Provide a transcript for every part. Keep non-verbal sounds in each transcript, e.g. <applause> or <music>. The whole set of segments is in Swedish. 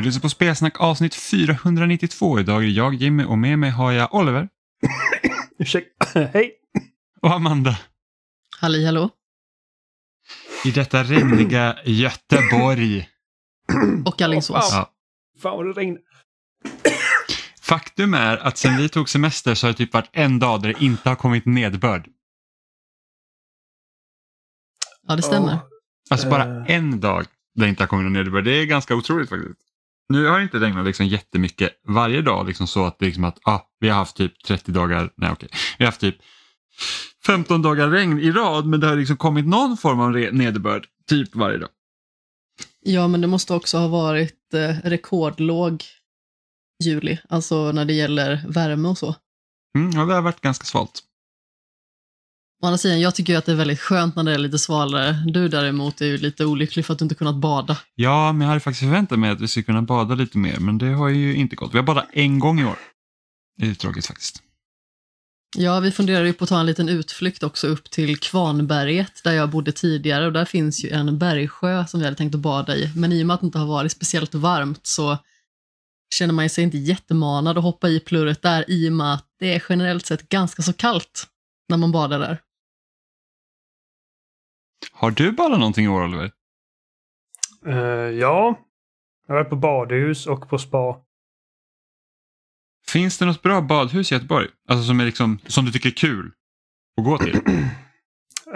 Du lyssnar på Spelsnack avsnitt 492. Idag är jag Jimmy och med mig har jag Oliver. <coughs> Ursäkta. <coughs> Hej. Och Amanda. Halli hallå. I detta regniga <coughs> Göteborg. och Alingsås. Oh, Ja. fan vad det regnar. Faktum är att sen vi tog semester så har det typ varit en dag där det inte har kommit nedbörd. Ja, det stämmer. Oh. Alltså bara eh. en dag där det inte har kommit någon nedbörd. Det är ganska otroligt faktiskt nu har inte regnat liksom jättemycket varje dag liksom så att, liksom att ah, vi har haft typ 30 dagar, nej okej, vi har haft typ 15 dagar regn i rad men det har liksom kommit någon form av nederbörd typ varje dag. Ja men det måste också ha varit eh, rekordlåg juli, alltså när det gäller värme och så. Mm, ja, det har varit ganska svalt. Å andra sidan, jag tycker ju att det är väldigt skönt när det är lite svalare. Du däremot är ju lite olycklig för att du inte kunnat bada. Ja, men jag hade faktiskt förväntat mig att vi skulle kunna bada lite mer, men det har ju inte gått. Vi har badat en gång i år. Det är uttråkigt faktiskt. Ja, vi funderar ju på att ta en liten utflykt också upp till Kvarnberget där jag bodde tidigare och där finns ju en bergsjö som vi hade tänkt att bada i. Men i och med att det inte har varit speciellt varmt så känner man sig inte jättemanad att hoppa i plurret där i och med att det är generellt sett ganska så kallt när man badar där. Har du ballat någonting i år, Oliver? Uh, ja. Jag har varit på badhus och på spa. Finns det något bra badhus i Göteborg? Alltså som, är liksom, som du tycker är kul att gå till?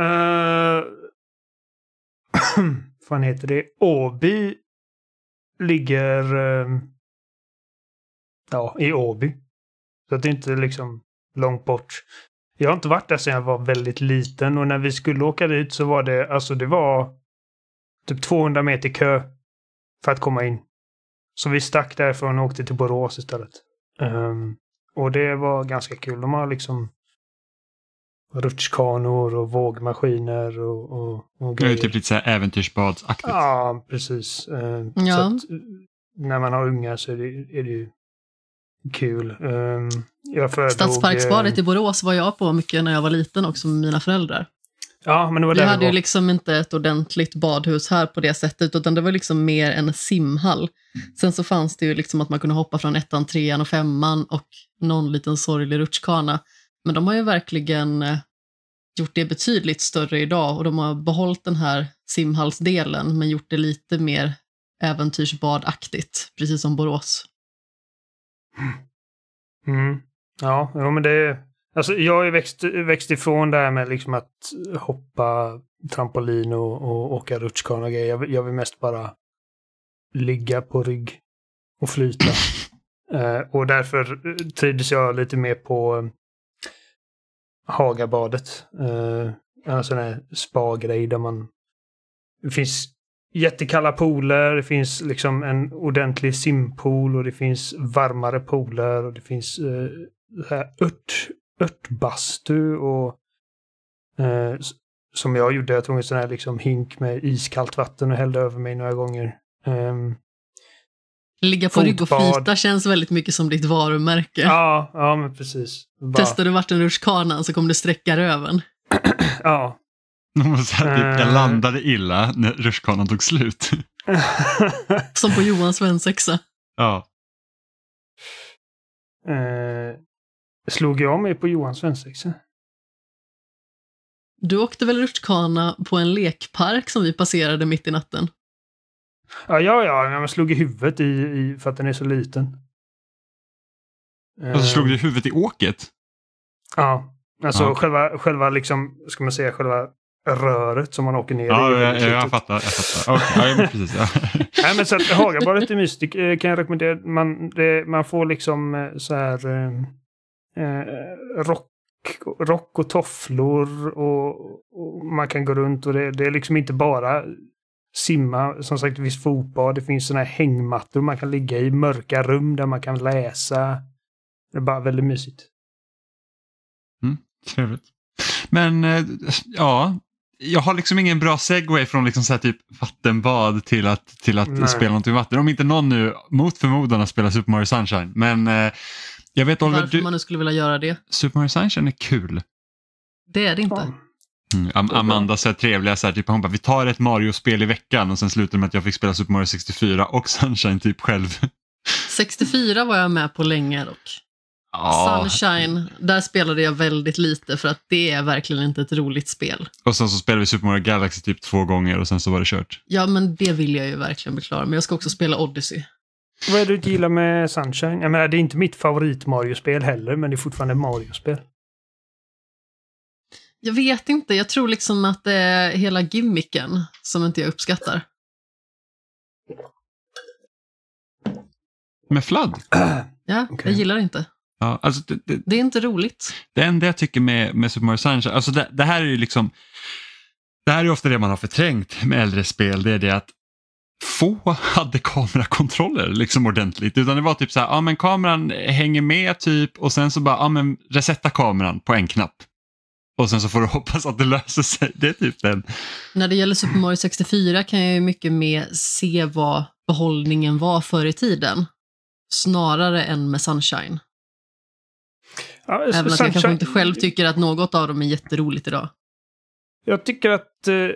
uh, <clears throat> <clears throat> fan heter det? Åby ligger uh, ja, i Åby. Så att det är inte liksom långt bort. Jag har inte varit där sedan jag var väldigt liten och när vi skulle åka dit så var det, alltså det var typ 200 meter kö för att komma in. Så vi stack därifrån och åkte till Borås istället. Um, och det var ganska kul. De har liksom rutschkanor och vågmaskiner och, och, och grejer. Det är typ lite så här äventyrsbadsaktigt. Ja, precis. Uh, ja. Eh, när man har unga så är det, är det ju kul. Ehm, jag Stadsparksbadet eh, i Borås var jag på mycket när jag var liten också med mina föräldrar. Ja, men det var Vi hade ju liksom inte ett ordentligt badhus här på det sättet, utan det var liksom mer en simhall. Sen så fanns det ju liksom att man kunde hoppa från ettan, trean och femman och någon liten sorglig rutschkana. Men de har ju verkligen eh, gjort det betydligt större idag och de har behållit den här simhallsdelen men gjort det lite mer äventyrsbadaktigt, precis som Borås. Mm. Ja, jo, men det... Alltså, jag har ju växt, växt ifrån det här med liksom att hoppa trampolin och, och åka rutschkana och grejer. Jag, jag, vill mest bara ligga på rygg och flyta. <laughs> eh, och därför eh, trivdes jag lite mer på eh, Hagabadet. Eh, en sån här spa-grej där man... Det finns jättekalla pooler, det finns liksom en ordentlig simpool och det finns varmare pooler och det finns eh, här ört, örtbastu och eh, som jag gjorde, jag tog en sån här liksom hink med iskallt vatten och hällde över mig några gånger. Eh, Ligga på rygg och flyta känns väldigt mycket som ditt varumärke. Ja, ja men precis. Bara... Testar du vattenrutschkanan så kommer du sträcka röven. <clears throat> ja, Typ, jag eh. landade illa när rutschkanan tog slut. <laughs> Som på Johans svensexa. Ja. Eh, slog jag mig på Johans svensexa? Du åkte väl rutschkana på en lekpark som vi passerade mitt i natten? Ja, ja, ja. Jag slog i huvudet i, i, för att den är så liten. Alltså slog du eh. huvudet i åket? Ja, Alltså ah. själva, själva liksom, ska man säga, själva röret som man åker ner ja, i. Ja, jag, jag fattar. Jag fattar. Okay, ja, <laughs> precis, ja. Nej, men så att, Hagabadet är mysigt. Eh, kan jag rekommendera. Man, det, man får liksom eh, så här eh, eh, rock, rock och tofflor och, och, man kan gå runt och det, det är liksom inte bara simma. Som sagt, det finns fotbad. Det finns sådana här hängmattor man kan ligga i. Mörka rum där man kan läsa. Det är bara väldigt mysigt. Mm, trevligt. Men ja, jag har liksom ingen bra segway från liksom så typ vattenbad till att, till att spela något i vatten. Om inte någon nu mot förmodan har spelat Super Mario Sunshine. Men eh, jag vet Oliver, Varför du... man nu skulle vilja göra det? Super Mario Sunshine är kul. Det är det inte. Mm, Am Amanda så här trevliga, så här, typ, hon bara vi tar ett Mario-spel i veckan och sen slutade med att jag fick spela Super Mario 64 och Sunshine typ själv. 64 var jag med på länge dock. Sunshine, där spelade jag väldigt lite för att det är verkligen inte ett roligt spel. Och sen så spelade vi Super Mario Galaxy typ två gånger och sen så var det kört. Ja, men det vill jag ju verkligen beklara. Men jag ska också spela Odyssey. Vad är det du gillar med Sunshine? Jag menar, det är inte mitt favorit-Mario-spel heller, men det är fortfarande Mario-spel. Jag vet inte. Jag tror liksom att det är hela gimmicken som inte jag uppskattar. Med fladd? ja, okay. <clears throat> jag gillar det inte. Ja, alltså det, det, det, är inte roligt. Det enda jag tycker med, med Super Mario Sunshine, alltså det, det här är ju liksom, det här är ofta det man har förträngt med äldre spel, det är det att få hade kamerakontroller liksom ordentligt. Utan det var typ så här, ja men kameran hänger med typ och sen så bara, ja men resetta kameran på en knapp. Och sen så får du <laughs> hoppas att det löser sig. Det är typ den. När det gäller Super Mario 64 kan jag ju mycket mer se vad behållningen var förr i tiden. Snarare än med Sunshine. Ja, Även Sunshine... jag kanske inte själv tycker att något av dem är jätteroligt idag. Jag tycker att eh,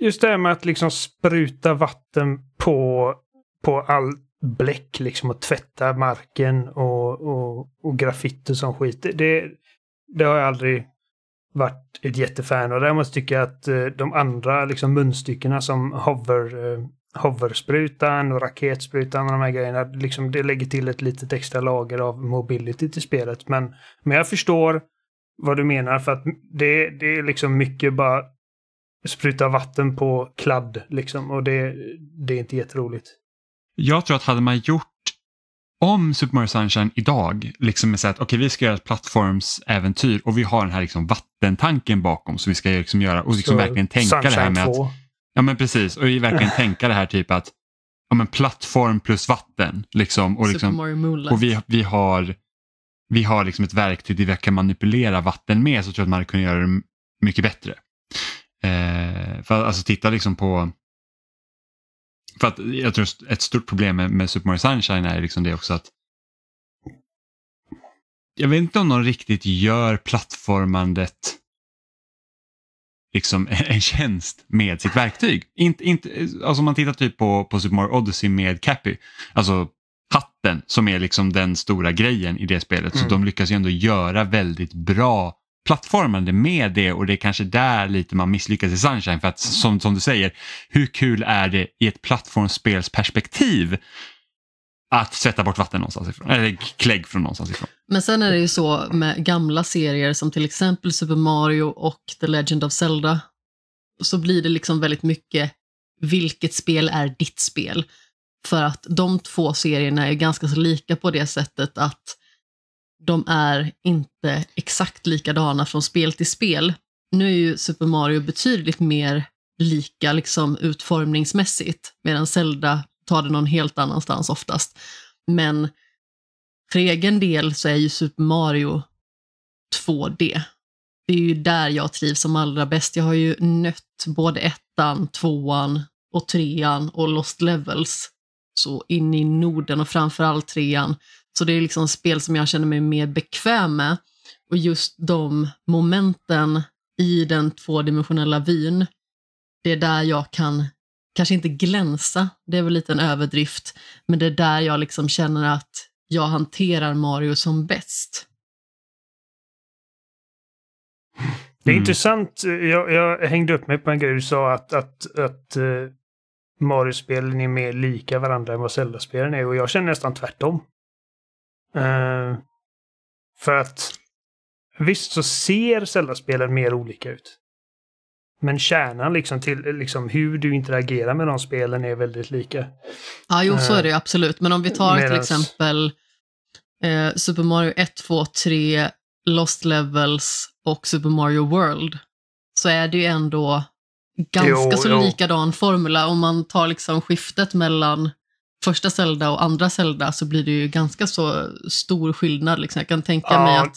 just det här med att liksom spruta vatten på, på all bläck liksom och tvätta marken och, och, och graffiti som skit. Det, det har jag aldrig varit ett jättefan av. Däremot tycker jag att eh, de andra liksom munstyckena som hover eh, hoversprutan och raketsprutan och de här grejerna. Liksom det lägger till ett litet extra lager av mobility till spelet. Men, men jag förstår vad du menar för att det, det är liksom mycket bara spruta vatten på kladd liksom och det, det är inte jätteroligt. Jag tror att hade man gjort om Super Mario Sunshine idag liksom med att okej okay, vi ska göra ett plattformsäventyr och vi har den här liksom vattentanken bakom som vi ska liksom göra och liksom verkligen tänka Sunshine det här med 2. att Ja men precis och verkligen <laughs> tänka det här typ att ja, men plattform plus vatten. Liksom, och liksom, och vi, vi har, vi har liksom ett verktyg där vi kan manipulera vatten med så tror jag att man kunde göra det mycket bättre. Eh, för alltså titta liksom på för att jag tror ett stort problem med, med Super Mario Sunshine är liksom det också att jag vet inte om de riktigt gör plattformandet liksom <laughs> en tjänst med sitt verktyg. Inte, inte, alltså om man tittar typ på, på Super Mario Odyssey med Cappy, alltså hatten som är liksom den stora grejen i det spelet. Mm. Så de lyckas ju ändå göra väldigt bra plattformande med det och det är kanske där lite man misslyckas i Sunshine. För att som, som du säger, hur kul är det i ett plattformsspelsperspektiv att tvätta bort vatten någonstans ifrån, eller klägg från någonstans ifrån. Men sen är det ju så med gamla serier som till exempel Super Mario och The Legend of Zelda, så blir det liksom väldigt mycket vilket spel är ditt spel? För att de två serierna är ganska så lika på det sättet att de är inte exakt likadana från spel till spel. Nu är ju Super Mario betydligt mer lika liksom utformningsmässigt medan Zelda tar det någon helt annanstans oftast. Men för egen del så är ju Super Mario 2D. Det är ju där jag trivs som allra bäst. Jag har ju nött både ettan, tvåan och trean och Lost Levels så in i Norden och framförallt trean. Så det är liksom spel som jag känner mig mer bekväm med. Och just de momenten i den tvådimensionella vyn, det är där jag kan kanske inte glänsa, det är väl lite en överdrift, men det är där jag liksom känner att jag hanterar Mario som bäst. Det är mm. intressant. Eh, jag, jag, hängde upp mig på en grej du sa att, att, att uh, Mario-spelen är mer lika varandra än vad Zelda-spelen är och jag känner nästan tvärtom. Uh, för att visst så ser Zelda-spelen mer olika ut. Men kärnan liksom till liksom hur du interagerar med de spelen är väldigt lika. Ja, jo, så är det eh, absolut. Men om vi tar Medans... till exempel eh, Super Mario 1, 2, 3, Lost Levels och Super Mario World så är det ju ändå ganska jo, så jo. likadan formula. Om man tar liksom skiftet mellan första Zelda och andra Zelda så blir det ju ganska så stor skillnad. Liksom. Jag kan tänka ja. mig att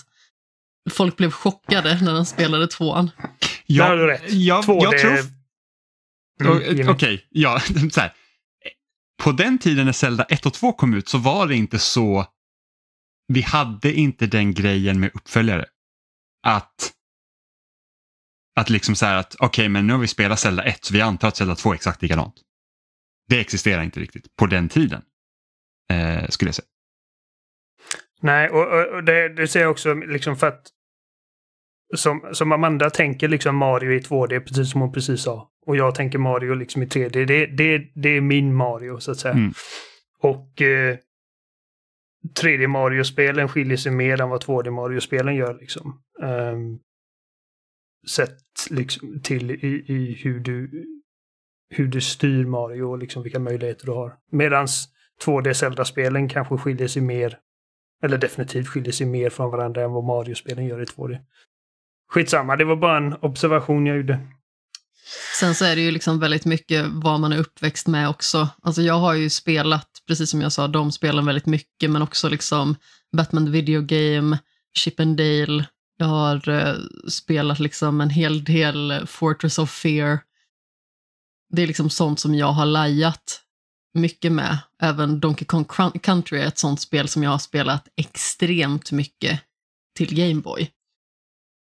folk blev chockade när de spelade tvåan. Ja, Där har du rätt. Ja, Två, jag det... tror... Mm, eh, Okej, okay, ja, <laughs> så här. På den tiden när Zelda 1 och 2 kom ut så var det inte så... Vi hade inte den grejen med uppföljare. Att... Att liksom så här att okej, okay, men nu har vi spelat Zelda 1 så vi antar att Zelda 2 är exakt likadant. Det existerar inte riktigt på den tiden. Eh, skulle jag säga. Nej, och, och det, du säger också liksom för att som, som Amanda tänker liksom Mario i 2D, precis som hon precis sa. Och jag tänker Mario liksom i 3D. Det, det, det är min Mario, så att säga. Mm. Och eh, 3D Mario-spelen skiljer sig mer än vad 2D Mario-spelen gör. Liksom. Um, sett liksom, till i, i hur, du, hur du styr Mario och liksom vilka möjligheter du har. Medan 2D Zelda-spelen kanske skiljer sig mer, eller definitivt skiljer sig mer från varandra än vad Mario-spelen gör i 2D. Skitsamma, det var bara en observation jag gjorde. Sen så är det ju liksom väldigt mycket vad man är uppväxt med också. Alltså jag har ju spelat, precis som jag sa, de spelen väldigt mycket, men också liksom Batman Video Game, Chip and Dale. Jag har eh, spelat liksom en hel del Fortress of Fear. Det är liksom sånt som jag har lajat mycket med. Även Donkey Kong Country är ett sånt spel som jag har spelat extremt mycket till Gameboy.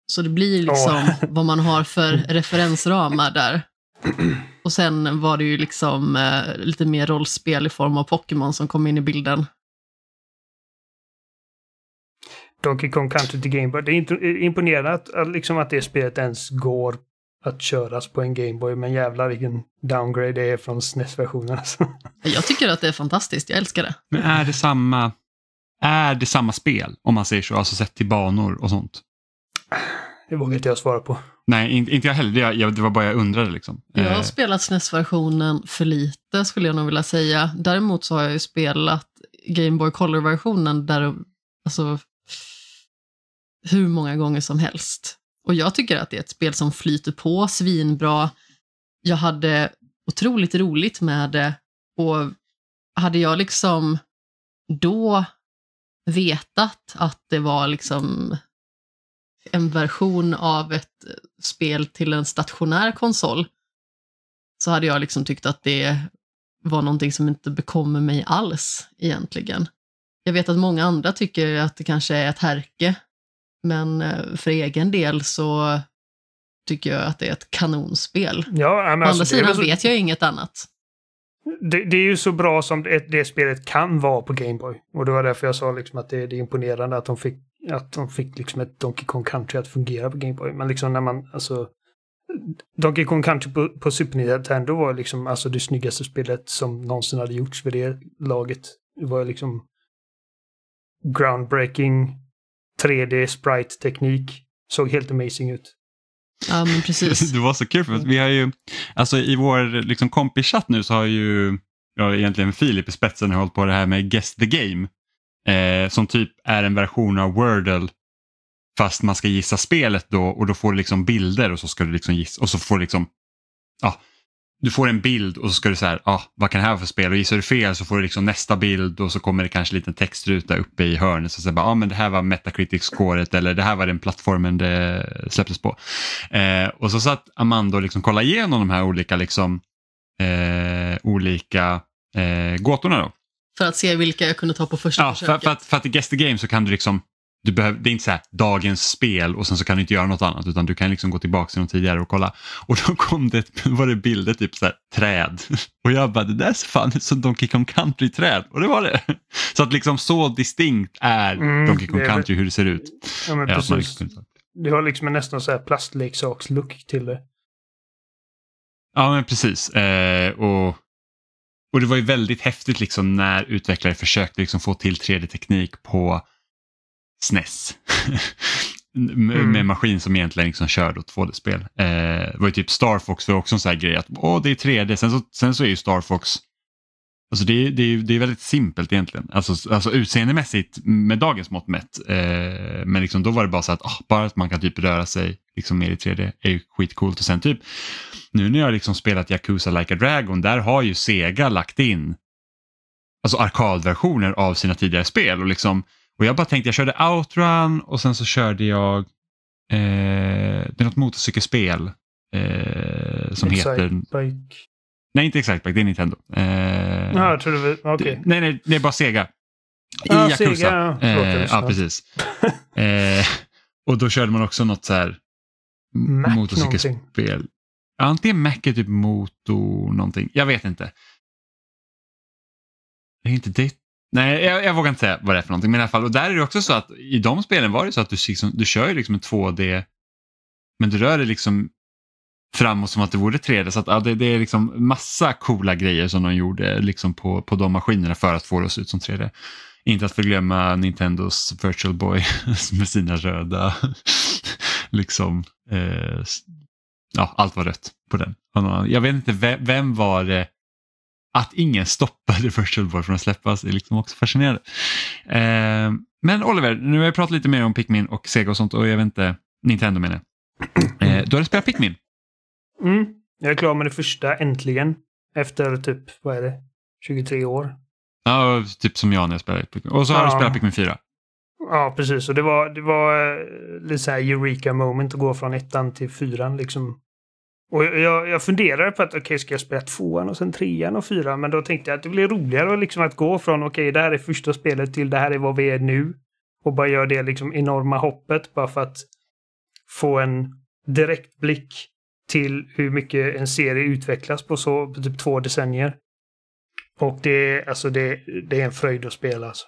Så det blir liksom oh. vad man har för <laughs> referensramar där. Och sen var det ju liksom eh, lite mer rollspel i form av Pokémon som kom in i bilden. Donkey Kong Country till Gameboy. Det är eh, imponerande att, att, liksom att det spelet ens går att köras på en Gameboy, men jävlar vilken downgrade det är från SNES-versionen. Alltså. Jag tycker att det är fantastiskt, jag älskar det. Men är det samma, är det samma spel, om man säger så, alltså sett till banor och sånt? Det vågar inte jag svara på. Nej, inte jag heller. Jag, det var bara jag undrade. Liksom. Jag har eh. spelat SNES-versionen för lite, skulle jag nog vilja säga. Däremot så har jag ju spelat Game Boy Color-versionen där, alltså, hur många gånger som helst. Och jag tycker att det är ett spel som flyter på svinbra. Jag hade otroligt roligt med det och hade jag liksom då vetat att det var liksom en version av ett eh, spel till en stationär konsol så hade jag liksom tyckt att det var någonting som inte bekommer mig alls egentligen. Jag vet att många andra tycker att det kanske är ett härke, men eh, för egen del så tycker jag att det är ett kanonspel. Ja, men Å alltså, andra sidan så... vet jag inget annat. Det, det, är ju så bra som det, det spelet kan vara på Gameboy. Och det var därför jag sa liksom att det, det, är imponerande att de fick att de fick liksom ett Donkey Kong Country att fungera på Game Boy. Men liksom när man, alltså, Donkey Kong Country på, på Super Nintendo var liksom alltså det snyggaste spelet som någonsin hade gjorts vid det laget. Det var liksom groundbreaking, 3D sprite-teknik, såg helt amazing ut. Ja, men precis. <laughs> det var så kul, för att vi har ju, alltså i vår liksom kompischatt nu så har ju, ja egentligen Filip i spetsen har hållit på det här med Guess the Game Eh, som typ är en version av Wordle fast man ska gissa spelet då och då får du liksom bilder och så ska du liksom gissa och så får du liksom, ah, du får en bild och så ska du säga ah, vad kan det här vara för spel och gissar du fel så får du liksom nästa bild och så kommer det kanske en liten textruta uppe i hörnet så säger bara, ah, men det här var Metacritic-scoret eller det här var den plattformen det släpptes på. Eh, och så satt Amanda och liksom kollade igenom de här olika liksom eh, olika eh, gåtorna då. För att se vilka jag kunde ta på första ja, försöket. För, för, att, för att i Guess the Game så kan du liksom, du behöver, det är inte så här dagens spel och sen så kan du inte göra något annat utan du kan liksom gå tillbaka till de tidigare och kolla. Och då kom det, <laughs> var det bilder typ så här, träd <laughs> och jag bara det där ser fan ut som Donkey Kong Country-träd och det var det. <laughs> Så att liksom så distinkt är mm, Donkey Kong Country hur det ser ut. Ja, men ja, precis. Liksom det har liksom en nästan så här plastleksakslook till det. Ja men precis. Eh, och och det var ju väldigt häftigt liksom när utvecklare försökte liksom få till 3D-teknik på SNES. E <laughs> med mm. maskin som egentligen liksom kör 2D-spel. Eh, det var ju typ Star Fox var också en sån här grej att åh, det är 3D, sen så, sen så är ju Star Fox Alltså det, det, det är väldigt simpelt egentligen, alltså, alltså utseendemässigt med dagens mått mätt. Eh, men liksom då var det bara så att oh, bara att man kan typ röra sig liksom ner i 3D är ju skitcoolt. Och sen typ nu när jag liksom spelat Yakuza Like a Dragon, där har ju Sega lagt in alltså arkadversioner av sina tidigare spel. Och, liksom, och jag bara tänkte, jag körde Outrun och sen så körde jag eh, det är något motorcykelspel eh, som Excite heter... Bike. Nej, inte Excitebike, det är Nintendo. Eh, ah, jag trodde okay. Nej, nej, det är bara Sega. I ah, Yakuza. Sega. Eh, ja, precis. eh, och då körde man också något så här Mac motorcykelspel. Någonting. Antingen Mac är typ motor någonting, jag vet inte. Det är inte det. Nej, jag, jag, vågar inte säga vad det är för någonting, men i alla fall, och där är det också så att i de spelen var det så att du, liksom, du kör liksom en 2D, men du rör dig liksom framåt som att det vore 3D. Så att, ja, det, det, är liksom massa coola grejer som de gjorde liksom på, på de maskinerna för att få det att se ut som 3D. Inte att förglömma Nintendos Virtual Boy <laughs> med sina röda liksom, eh, ja, allt var rött på den. Jag vet inte, vem, vem var det? Att ingen stoppade <laughs> Virtual Boy från att släppas är liksom också fascinerande. Eh, men Oliver, nu har jag pratat lite mer om Pikmin och Sega och sånt och jag vet inte, Nintendo menar jag. <clears throat> Eh, du har spelat Pikmin? Mm, jag är klar med det första äntligen. Efter typ, vad är det, 23 år. Ja, typ som jag när jag spelade Pikmin. Och så har ja. du spelat Pikmin 4. Ja, precis. Och det var, det var eh, lite så här eureka moment att gå från ettan till fyran liksom. Och jag, jag funderade på att okej, okay, ska jag spela tvåan och sen trean och fyran? Men då tänkte jag att det blir roligare liksom att gå från okej, okay, det här är första spelet till det här är vad vi är nu. Och bara göra det liksom enorma hoppet bara för att få en direktblick till hur mycket en serie utvecklas på så på typ två decennier. Och det är, alltså det, det är en fröjd att spela alltså.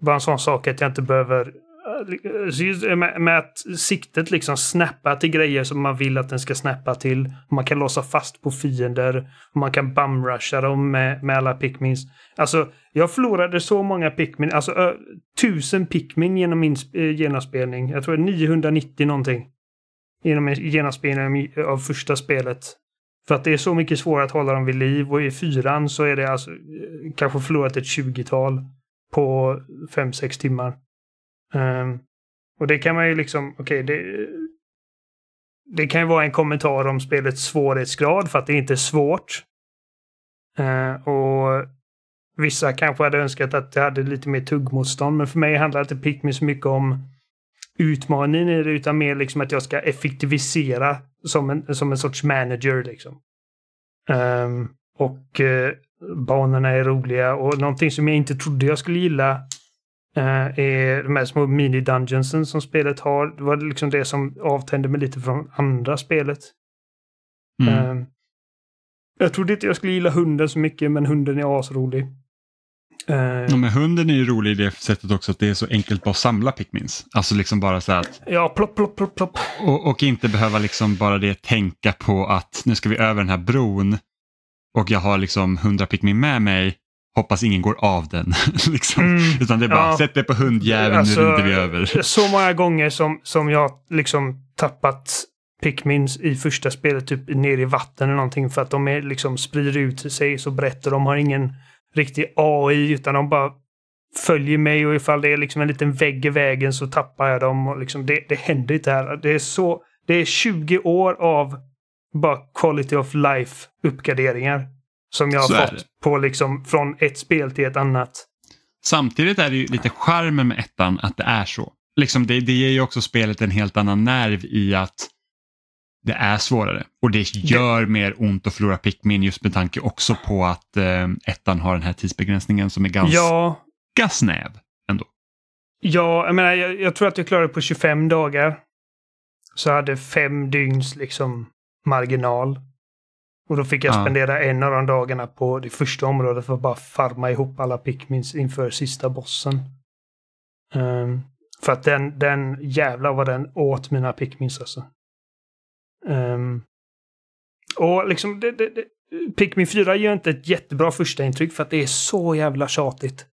Bara en sån sak att jag inte behöver eh, eh, med, med att siktet liksom snappar till grejer som man vill att den ska snappa till. Man kan låsa fast på fiender. Man kan bumrusha dem med, med alla pickmins. Alltså, jag förlorade så många pickmin, alltså ö, tusen pickmin genom min eh, genomspelning. Jag tror 990 någonting. Genom genomspelningen av första spelet. För att det är så mycket svårare att hålla dem vid liv och i fyran så är det alltså kanske förlorat ett tjugotal. tal på 5-6 timmar. Um, och det kan man ju liksom, okej, okay, det, det kan ju vara en kommentar om spelets svårighetsgrad för att det inte är svårt. Uh, och Vissa kanske hade önskat att det hade lite mer tuggmotstånd, men för mig handlar inte Pikmin så mycket om utmaningen i det, utan mer liksom att jag ska effektivisera som en, som en sorts manager. Liksom. Um, och uh, Banorna är roliga och någonting som jag inte trodde jag skulle gilla eh, är de här små mini-dungeonsen som spelet har. Det var liksom det som avtände mig lite från andra spelet. Mm. Eh, jag trodde inte jag skulle gilla hunden så mycket, men hunden är asrolig. Eh, ja, men hunden är ju rolig i det sättet också att det är så enkelt bara att samla pickmins. Alltså liksom bara så att... Ja, plopp, plopp, plopp, plopp. Och, och inte behöva liksom bara det tänka på att nu ska vi över den här bron och jag har liksom 100 Pikmin med mig, hoppas ingen går av den. <laughs> liksom. mm, Utan det är bara, ja. sätt dig på hundjäveln, alltså, nu rider vi över. <laughs> Så många gånger som, som jag liksom tappat Pikmin i första spelet typ ner i vatten eller någonting för att de är, liksom sprider ut sig så brett och de har ingen riktig AI utan de bara följer mig och ifall det är liksom en liten vägg i vägen så tappar jag dem. Och liksom det, det händer inte här. Det är, så, det är 20 år av bara quality of life-uppgraderingar. Som jag har fått på liksom från ett spel till ett annat. Samtidigt är det ju lite charmen med ettan att det är så. Liksom det, det ger ju också spelet en helt annan nerv i att det är svårare och det gör mer ont att förlora Pikmin just med tanke också på att eh, ettan har den här tidsbegränsningen som är ganska ja. snäv ändå. Ja, jag menar, jag, jag tror att jag klarade på 25 dagar. Så jag hade fem dygns liksom marginal. Och då fick jag ja. spendera en av de dagarna på det första området för att bara farma ihop alla pickmins inför sista bossen. Um, för att den, den jävla vad den åt mina pickmins alltså. Um, och liksom, det, det, det, Pikmin 4 gör inte ett jättebra första intryck för att det är så jävla tjatigt.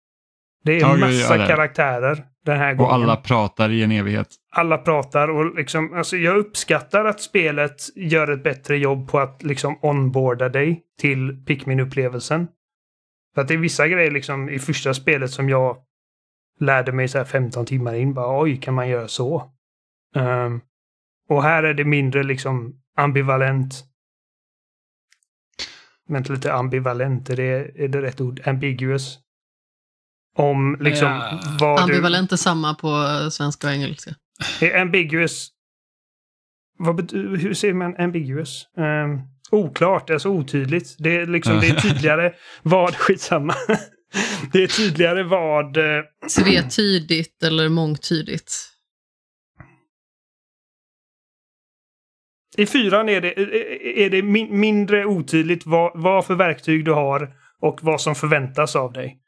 Det är en massa karaktärer den här gången. Och alla pratar i en evighet alla pratar och liksom, alltså jag uppskattar att spelet gör ett bättre jobb på att liksom onboarda dig till Pikmin-upplevelsen. För att det är vissa grejer liksom i första spelet som jag lärde mig så här 15 timmar in, bara oj, kan man göra så? Um, och här är det mindre liksom ambivalent. Vänta lite, ambivalent, är det, är det rätt ord? Ambiguous? Om liksom ja. vad Ambivalent du... är samma på svenska och engelska. Är eh, ambiguous... Vad, hur säger man ambiguous? Um, oklart, alltså otydligt. Det är, liksom, det är <laughs> tydligare vad, <laughs> skitsamma. det är tydligare vad... Eh, Tvetydigt eller mångtydigt. I fyran är det, eh, är det min, mindre otydligt vad, vad för verktyg du har och vad som förväntas av dig.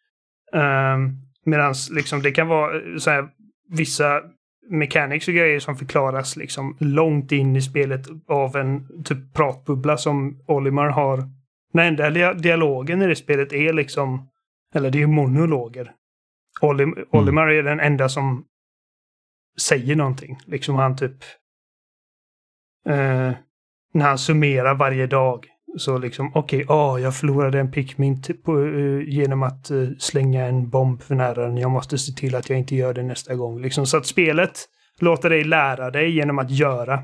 Um, ehm, Medan liksom, det kan vara så här, vissa mechanics och grejer som förklaras liksom långt in i spelet av en typ pratbubbla som Olimar har. Den enda dialogen i det spelet är liksom, eller det är monologer. Olim mm. Olimar är den enda som säger någonting. Liksom han typ... Eh, när han summerar varje dag så liksom, okej, okay, oh, jag förlorade en Pikmin på, uh, genom att uh, slänga en bomb för nära den. Jag måste se till att jag inte gör det nästa gång. Liksom, så att spelet låter dig lära dig genom att göra.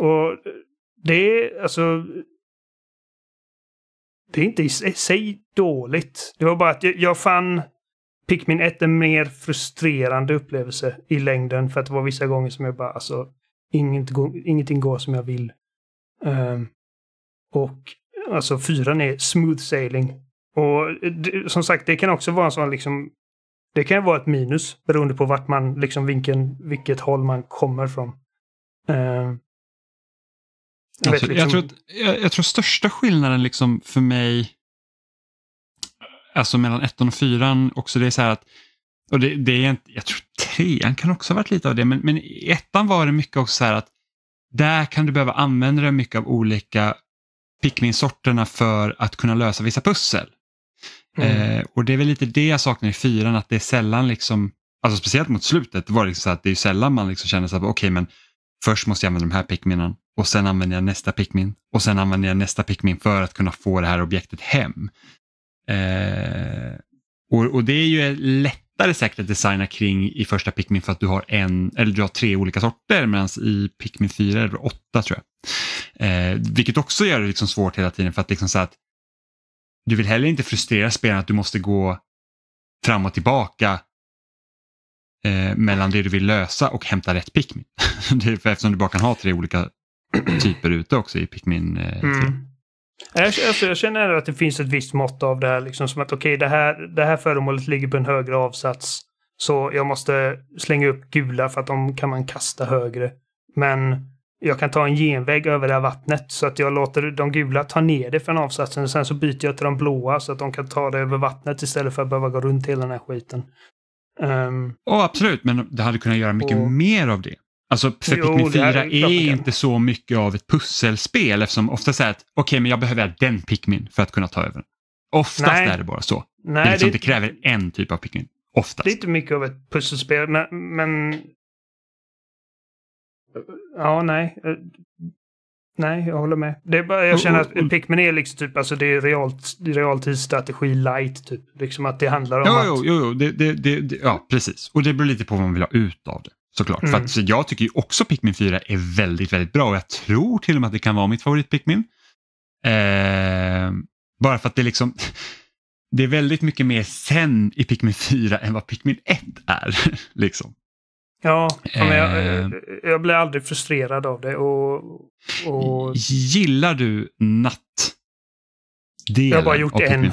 Och eh, det är alltså... Det är inte i sig dåligt. Det var bara att jag, jag fann Pikmin 1 en mer frustrerande upplevelse i längden. För att det var vissa gånger som jag bara, alltså, inget, ingenting går som jag vill. Um, och alltså fyran är smooth sailing. Och som sagt, det kan också vara en sån liksom... Det kan vara ett minus beroende på vart man, liksom vilken, vilket håll man kommer från. Uh, jag, alltså, liksom... jag, tror att, jag, jag, tror största skillnaden liksom för mig, alltså mellan ettan och fyran, också det är så här att, och det, det är, jag tror trean kan också ha varit lite av det, men, men i ettan var det mycket också så här att där kan du behöva använda dig mycket av olika Pikmin-sorterna för att kunna lösa vissa pussel. Mm. Eh, och det är väl lite det jag saknar i fyran, att det är sällan liksom, alltså speciellt mot slutet, var det liksom så att det är sällan man liksom känner så att okej okay, men först måste jag använda de här Pikminen och sen använder jag nästa Pikmin och sen använder jag nästa Pikmin för att kunna få det här objektet hem. Eh, och, och, det är ju lättare säkert att designa kring i första Pikmin för att du har en, eller du har tre olika sorter medan i Pikmin 4 är det åtta tror jag. Eh, vilket också gör det liksom svårt hela tiden för att, liksom så att du vill heller inte frustrera spelaren att du måste gå fram och tillbaka eh, mellan det du vill lösa och hämta rätt Pikmin. <laughs> eftersom du bara kan ha tre olika <clears throat> typer ute också i Pikmin. Eh, mm. Alltså, jag känner att det finns ett visst mått av det här, liksom, som att okej, okay, det, här, det här föremålet ligger på en högre avsats. Så jag måste slänga upp gula för att de kan man kasta högre. Men jag kan ta en genväg över det här vattnet så att jag låter de gula ta ner det från avsatsen och sen så byter jag till de blåa så att de kan ta det över vattnet istället för att behöva gå runt hela den här skiten. Um, oh, absolut, men det hade kunnat göra mycket och... mer av det. Alltså, för Pikmin 4 är, är inte så mycket av ett pusselspel eftersom oftast är att okej, okay, men jag behöver den Pikmin för att kunna ta över den. Oftast Nej. är det bara så. Nej, det, liksom, det... det kräver en typ av Pikmin. Oftast. Det är inte mycket av ett pusselspel, men, men Ja, nej. Eh, nej, jag håller med. Det är bara, jag känner att Pikmin är liksom typ, alltså det är realt, realtidsstrategi light typ. Liksom att det handlar om ja, att... Jo, jo, jo. Det, det, det, ja, precis. Och det beror lite på vad man vill ha ut av det. Såklart, mm. för att jag tycker ju också Pikmin 4 är väldigt, väldigt bra och jag tror till och med att det kan vara mitt favorit Pikmin. Eh, bara för att det liksom, <laughs> det är väldigt mycket mer sen i Pikmin 4 än vad Pikmin 1 är. <laughs> liksom. Ja, men jag, eh. Eh, jag blir aldrig frustrerad av det. Och, och... Gillar du natt? Delen jag har bara gjort en.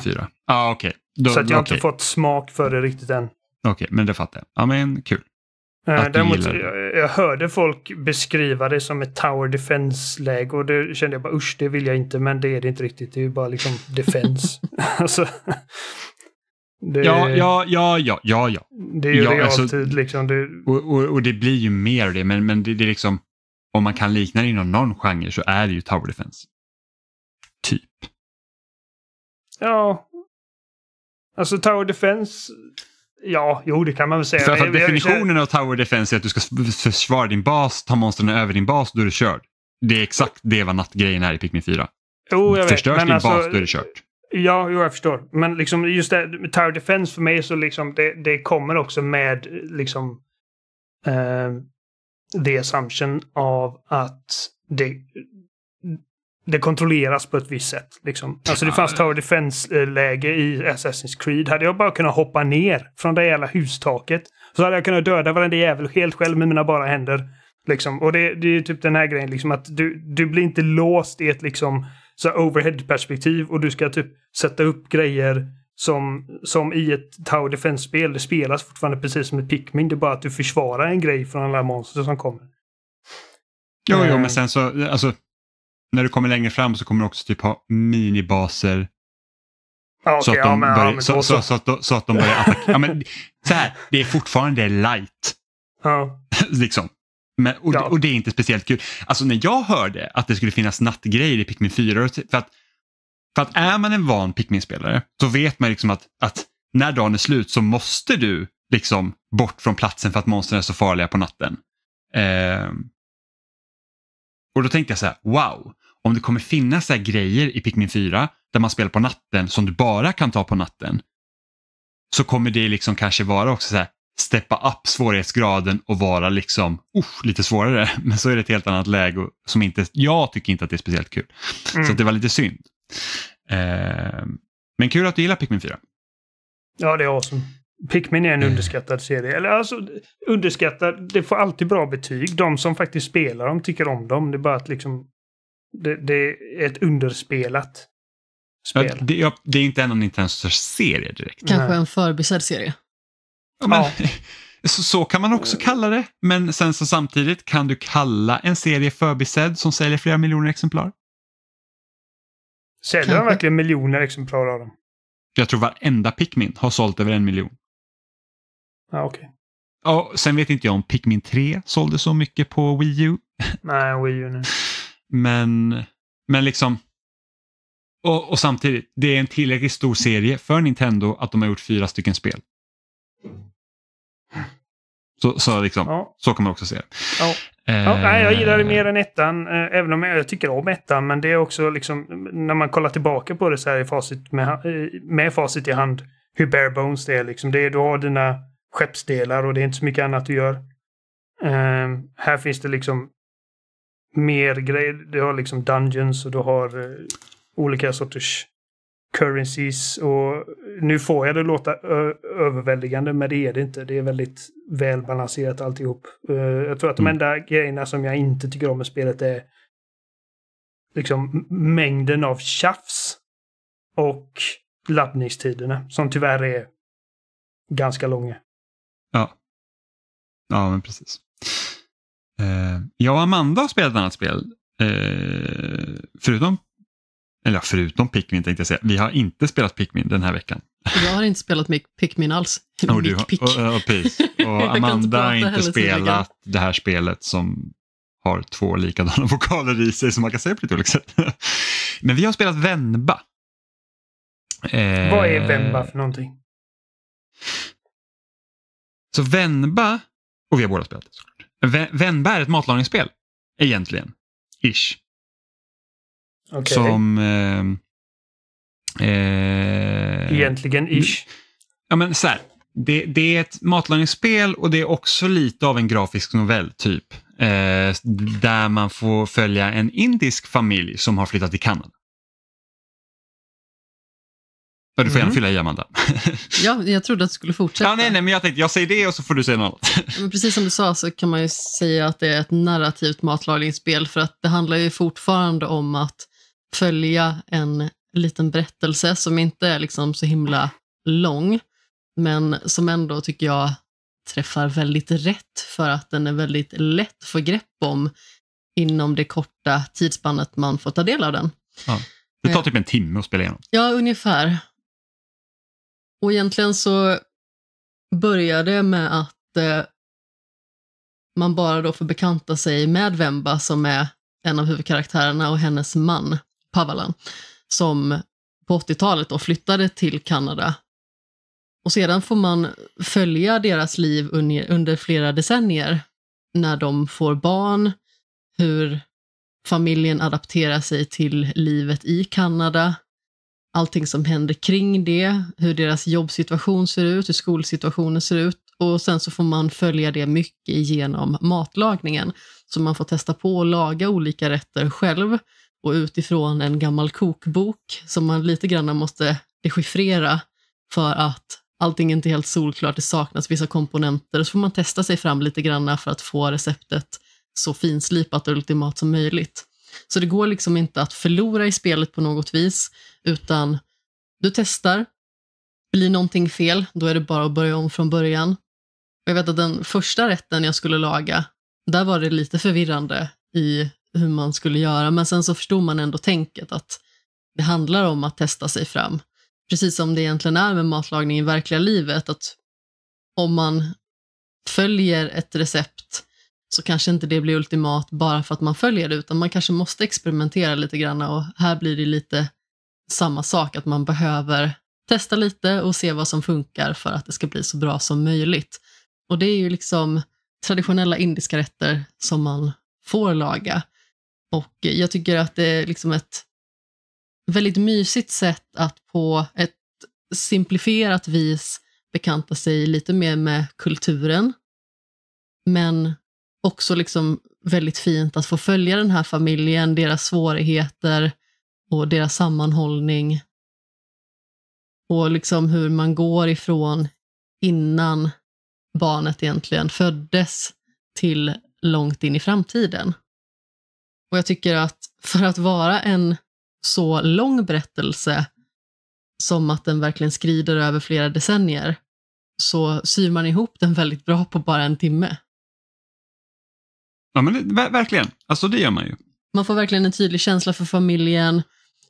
Ah, okay. Då, så att jag har okay. inte fått smak för det riktigt än. Okej, okay, men det fattar jag. Ja, men kul. Eh, däremot, jag, jag hörde folk beskriva det som ett Tower Defense-läge och då kände jag bara usch, det vill jag inte, men det är det inte riktigt. Det är ju bara liksom Defense. <laughs> alltså, det, ja, ja, ja, ja, ja, ja. Det är ju ja, realtid alltså, liksom. Det... Och, och, och, det blir ju mer det, men, men det, det, är liksom, om man kan likna det inom någon genre så är det ju Tower Defense. Typ. Ja. Alltså Tower Defense, ja, jo det kan man väl säga. För, för definitionen av Tower Defense är att du ska försvara din bas, ta monstren över din bas, då är du körd. Det är exakt det vad nattgrejen är i Pikmin 4. Jo, jag Förstörs vet, din alltså, bas, då är det kört. Ja, jo, jag förstår. Men liksom just det, Tower Defense för mig så liksom det, det kommer också med liksom eh, the assumption av att det, det kontrolleras på ett visst sätt. Liksom. Alltså det fanns Tower Defense-läge i Assassin's Creed. Hade jag bara kunnat hoppa ner från det jävla hustaket så hade jag kunnat döda varenda jävel helt själv med mina bara händer. Liksom. Och det, det är typ den här grejen, liksom, att du, du blir inte låst i ett liksom så overhead-perspektiv och du ska typ sätta upp grejer som, som i ett Tower defense spel Det spelas fortfarande precis som ett Pikmin. Det är bara att du försvarar en grej från alla monster som kommer. Jo, jo, men eh. sen så, alltså, när du kommer längre fram så kommer du också typ ha minibaser. så, att de, så att de börjar attackera. ja, men, så här, det är fortfarande light. Ja. <laughs> liksom. Men, och, ja. och, det är inte speciellt kul. Alltså när jag hörde att det skulle finnas nattgrejer i Pikmin 4, för att, för att är man en van Pikmin-spelare så vet man liksom att, att när dagen är slut så måste du liksom bort från platsen för att monstren är så farliga på natten. Eh, och då tänkte jag så här, wow, om det kommer finnas så grejer i Pikmin 4 där man spelar på natten som du bara kan ta på natten så kommer det liksom kanske vara också så här, steppa upp svårighetsgraden och vara liksom usch, lite svårare. <laughs> Men så är det ett helt annat läge som inte, jag tycker inte att det är speciellt kul. Mm. Så det var lite synd. Eh, men kul att du gillar Pikmin 4. Ja, det är awesome. Pikmin är en eh. underskattad serie. Eller alltså underskattad, det får alltid bra betyg. De som faktiskt spelar dem tycker om dem. Det är bara att liksom det, det är ett underspelat spel. Ja, det, jag, det, är inte en av Nintendos serier direkt. Kanske Nej. en förbisedd serie men, ja. <laughs> Så, så, kan man också kalla det, men sen så samtidigt kan du kalla en serie förbisedd som säljer flera miljoner exemplar. Säljer de verkligen miljoner exemplar av dem? Jag tror varenda Pikmin har sålt över en miljon. Ja, okej. Okay. sen vet inte jag om Pikmin 3 sålde så mycket på Wii U. <laughs> Nej, Wii U nu. Men, men liksom... Och, och samtidigt, det är en tillräckligt stor serie för Nintendo att de har gjort fyra stycken spel. Så, så, liksom, ja. så kan man också se det. Ja. ja, eh, nej, jag gillar det mer än ettan, eh, även om jag tycker om ettan. Men det är också liksom, när man kollar tillbaka på det så här i facit med, eh, med facit i hand, hur bare bones det är. Liksom. Det är du har dina skeppsdelar och det är inte så mycket annat du gör. Eh, här finns det liksom mer grejer. Du har liksom dungeons och du har olika sorters currencies och nu får jag det låta överväldigande men det är det inte. Det är väldigt välbalanserat alltihop. Uh, jag tror att de mm. enda grejerna som jag inte tycker om med spelet är liksom mängden av tjafs och laddningstiderna som tyvärr är ganska långa. Ja, ja men precis. Uh, jag och Amanda har spelat ett annat spel, uh, förutom eller förutom Pikmin tänkte jag säga, vi har inte spelat Pikmin den här veckan. Jag har inte spelat Pikmin alls. <laughs> Oh, du har, och, <laughs> och, och Amanda har inte, spelat det här spelet som har två likadana <laughs> vokaler i sig som man kan säga på lite olika sätt. Men vi har spelat Venba. Eh, Vad är Venba för någonting? Så Venba, och vi har båda spelat det såklart. Venba är ett matlagningsspel, egentligen. Ish. Okay. Som... Eh, eh, Egentligen ish. Ja, men så här. Det, det, är ett matlagningsspel och det är också lite av en grafisk novell, typ. Eh, där man får följa en indisk familj som har flyttat till Kanada. Du får mm. gärna fylla i Amanda. ja, jag trodde att du skulle fortsätta. Ja, nej, nej, men jag tänkte jag säger det och så får du säga något annat. precis som du sa så kan man ju säga att det är ett narrativt matlagningsspel för att det handlar ju fortfarande om att följa en liten berättelse som inte är liksom så himla lång, men som ändå tycker jag träffar väldigt rätt för att den är väldigt lätt att få grepp om inom det korta tidsspannet man får ta del av den. Ja. Det tar eh. typ en timme att spela igenom. Ja, ungefär. Och egentligen så börjar det med att eh, man bara då får bekanta sig med Vemba som är en av huvudkaraktärerna och hennes man. Pavalan, som på 80-talet då flyttade till Kanada. Och sedan får man följa deras liv under flera decennier när de får barn, hur familjen adapterar sig till livet i Kanada, allting som händer kring det, hur deras jobbsituation ser ut, hur skolsituationen ser ut och sen så får man följa det mycket genom matlagningen. Så man får testa på att laga olika rätter själv och utifrån en gammal kokbok som man lite grann måste dechiffrera för att allting inte är helt solklart, det saknas vissa komponenter. och Så får man testa sig fram lite grann för att få receptet så finslipat och ultimat som möjligt. Så det går liksom inte att förlora i spelet på något vis, utan du testar, blir någonting fel, då är det bara att börja om från början. Jag vet att den första rätten jag skulle laga, där var det lite förvirrande i hur man skulle göra, men sen så förstod man ändå tänket att det handlar om att testa sig fram. Precis som det egentligen är med matlagning i verkliga livet, att om man följer ett recept så kanske inte det blir ultimat bara för att man följer det, utan man kanske måste experimentera lite grann och här blir det lite samma sak, att man behöver testa lite och se vad som funkar för att det ska bli så bra som möjligt. Och det är ju liksom traditionella indiska rätter som man får laga. Och jag tycker att det är liksom ett väldigt mysigt sätt att på ett simplifierat vis bekanta sig lite mer med kulturen. Men också liksom väldigt fint att få följa den här familjen, deras svårigheter och deras sammanhållning. Och liksom hur man går ifrån innan barnet egentligen föddes till långt in i framtiden. Och jag tycker att för att vara en så lång berättelse som att den verkligen skrider över flera decennier så syr man ihop den väldigt bra på bara en timme. Ja, men det, verkligen. Alltså det gör man ju. Man får verkligen en tydlig känsla för familjen,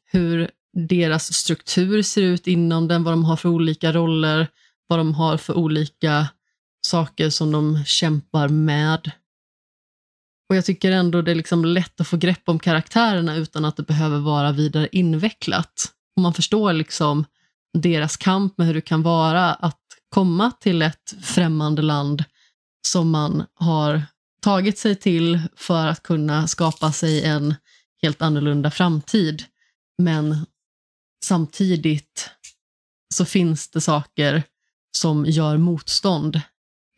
hur deras struktur ser ut inom den, vad de har för olika roller, vad de har för olika saker som de kämpar med. Och jag tycker ändå det är liksom lätt att få grepp om karaktärerna utan att det behöver vara vidare invecklat. Och man förstår liksom deras kamp med hur det kan vara att komma till ett främmande land som man har tagit sig till för att kunna skapa sig en helt annorlunda framtid. Men samtidigt så finns det saker som gör motstånd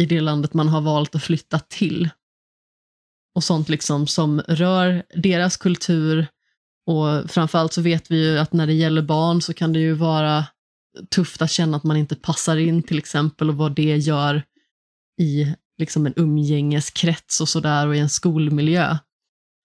i det landet man har valt att flytta till och sånt liksom som rör deras kultur. Och framförallt så vet vi ju att när det gäller barn så kan det ju vara tufft att känna att man inte passar in till exempel och vad det gör i liksom en umgängeskrets och sådär och i en skolmiljö.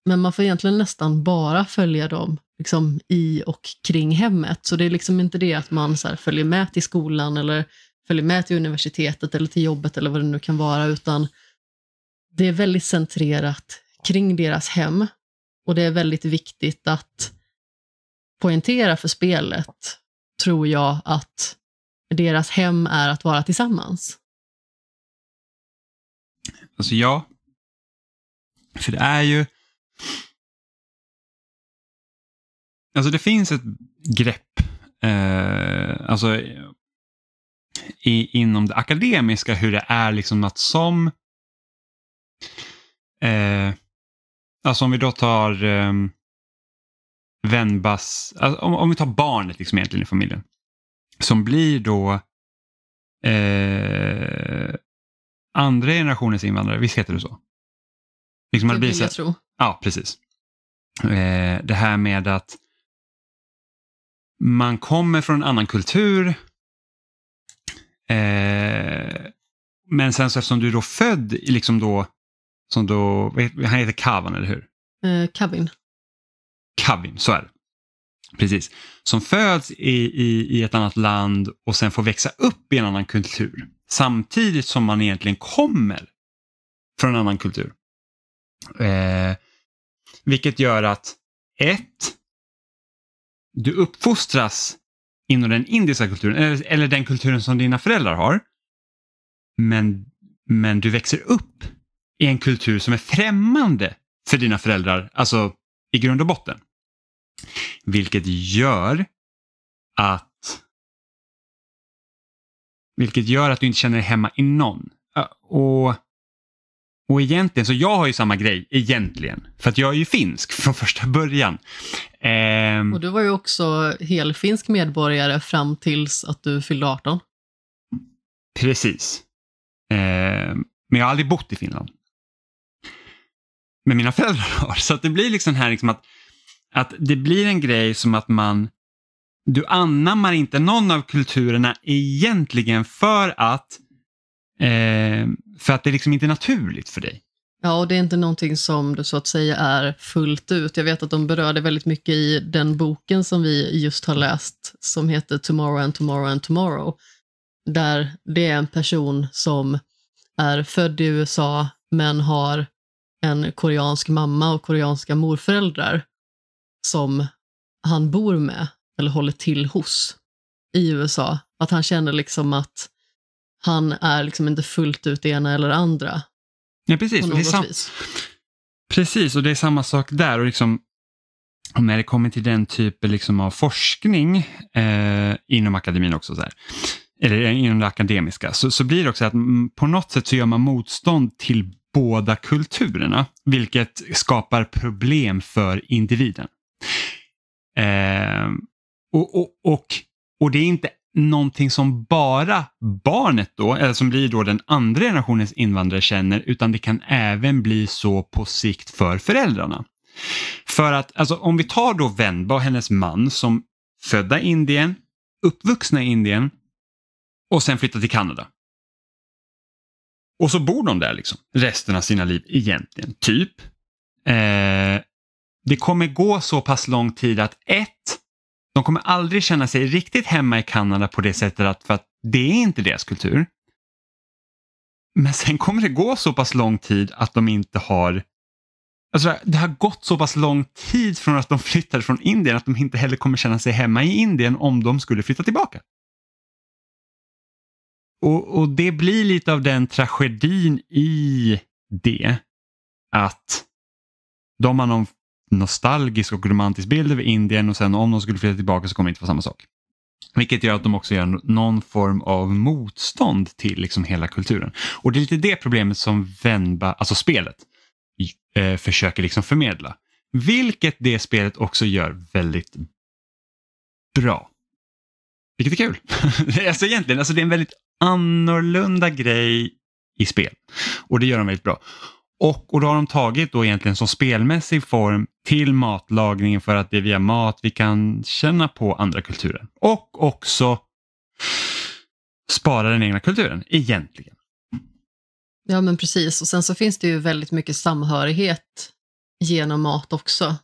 Men man får egentligen nästan bara följa dem liksom, i och kring hemmet. Så det är liksom inte det att man så följer med till skolan eller följer med till universitetet eller till jobbet eller vad det nu kan vara, utan det är väldigt centrerat kring deras hem och det är väldigt viktigt att poängtera för spelet, tror jag, att deras hem är att vara tillsammans. Alltså ja. För det är ju... Alltså det finns ett grepp, eh, alltså i, inom det akademiska, hur det är liksom att som Eh, alltså om vi då tar eh, Venbas, alltså om, om, vi tar barnet liksom egentligen i familjen. Som blir då eh, andra generationens invandrare, visst heter det så? Liksom det vill jag tro. Ja, precis. Eh, det här med att man kommer från en annan kultur. Eh, men sen så eftersom du är då född liksom då som då, han heter Kavan, eller hur? Eh, Kavin. Kavin, så är det. Precis. Som föds i, i, i ett annat land och sen får växa upp i en annan kultur. Samtidigt som man egentligen kommer från en annan kultur. Eh, vilket gör att ett, Du uppfostras inom den indiska kulturen, eller, eller den kulturen som dina föräldrar har. Men, men du växer upp i en kultur som är främmande för dina föräldrar, alltså i grund och botten. Vilket gör att vilket gör att du inte känner dig hemma i någon. Och, och egentligen, så jag har ju samma grej egentligen, för att jag är ju finsk från första början. Ehm, och du var ju också helfinsk medborgare fram tills att du fyllde 18. Precis. Ehm, men jag har aldrig bott i Finland med mina föräldrar har. Så att det blir liksom här liksom att, att det blir en grej som att man, du anammar inte någon av kulturerna egentligen för att, eh, för att det liksom inte är naturligt för dig. Ja, och det är inte någonting som du så att säga är fullt ut. Jag vet att de berörde väldigt mycket i den boken som vi just har läst som heter Tomorrow and Tomorrow and Tomorrow. Där det är en person som är född i USA men har en koreansk mamma och koreanska morföräldrar som han bor med eller håller till hos i USA. Att han känner liksom att han är liksom inte fullt ut det ena eller andra. Ja, precis. På något vis. Precis, och det är samma sak där. Och liksom, och när det kommer till den typen liksom av forskning eh, inom akademin också, så här, eller inom det akademiska, så, så blir det också att på något sätt så gör man motstånd till båda kulturerna, vilket skapar problem för individen. Eh, och, och, och, och det är inte någonting som bara barnet då, eller som blir då den andra generationens invandrare känner, utan det kan även bli så på sikt för föräldrarna. För att, alltså om vi tar då Venba och hennes man som födda i Indien, uppvuxna i Indien och sen flyttade till Kanada. Och så bor de där liksom resten av sina liv egentligen, typ. Eh, det kommer gå så pass lång tid att ett, de kommer aldrig känna sig riktigt hemma i Kanada på det sättet att, för att det är inte deras kultur. Men sen kommer det gå så pass lång tid att de inte har Alltså det har gått så pass lång tid från att de flyttade från Indien att de inte heller kommer känna sig hemma i Indien om de skulle flytta tillbaka. Och, och det blir lite av den tragedin i det att de har någon nostalgisk och romantisk bild över Indien och sen om de skulle flytta tillbaka så kommer det inte vara samma sak. Vilket gör att de också gör någon form av motstånd till liksom hela kulturen. Och det är lite det problemet som Venba, alltså spelet, eh, försöker liksom förmedla. Vilket det spelet också gör väldigt bra. Vilket är kul. <laughs> alltså egentligen, alltså det är en väldigt annorlunda grej i spel. Och det gör de väldigt bra. Och, och då har de tagit då egentligen som spelmässig form till matlagningen för att det är via mat vi kan känna på andra kulturer Och också spara den egna kulturen, egentligen. Ja men precis, och sen så finns det ju väldigt mycket samhörighet genom mat också.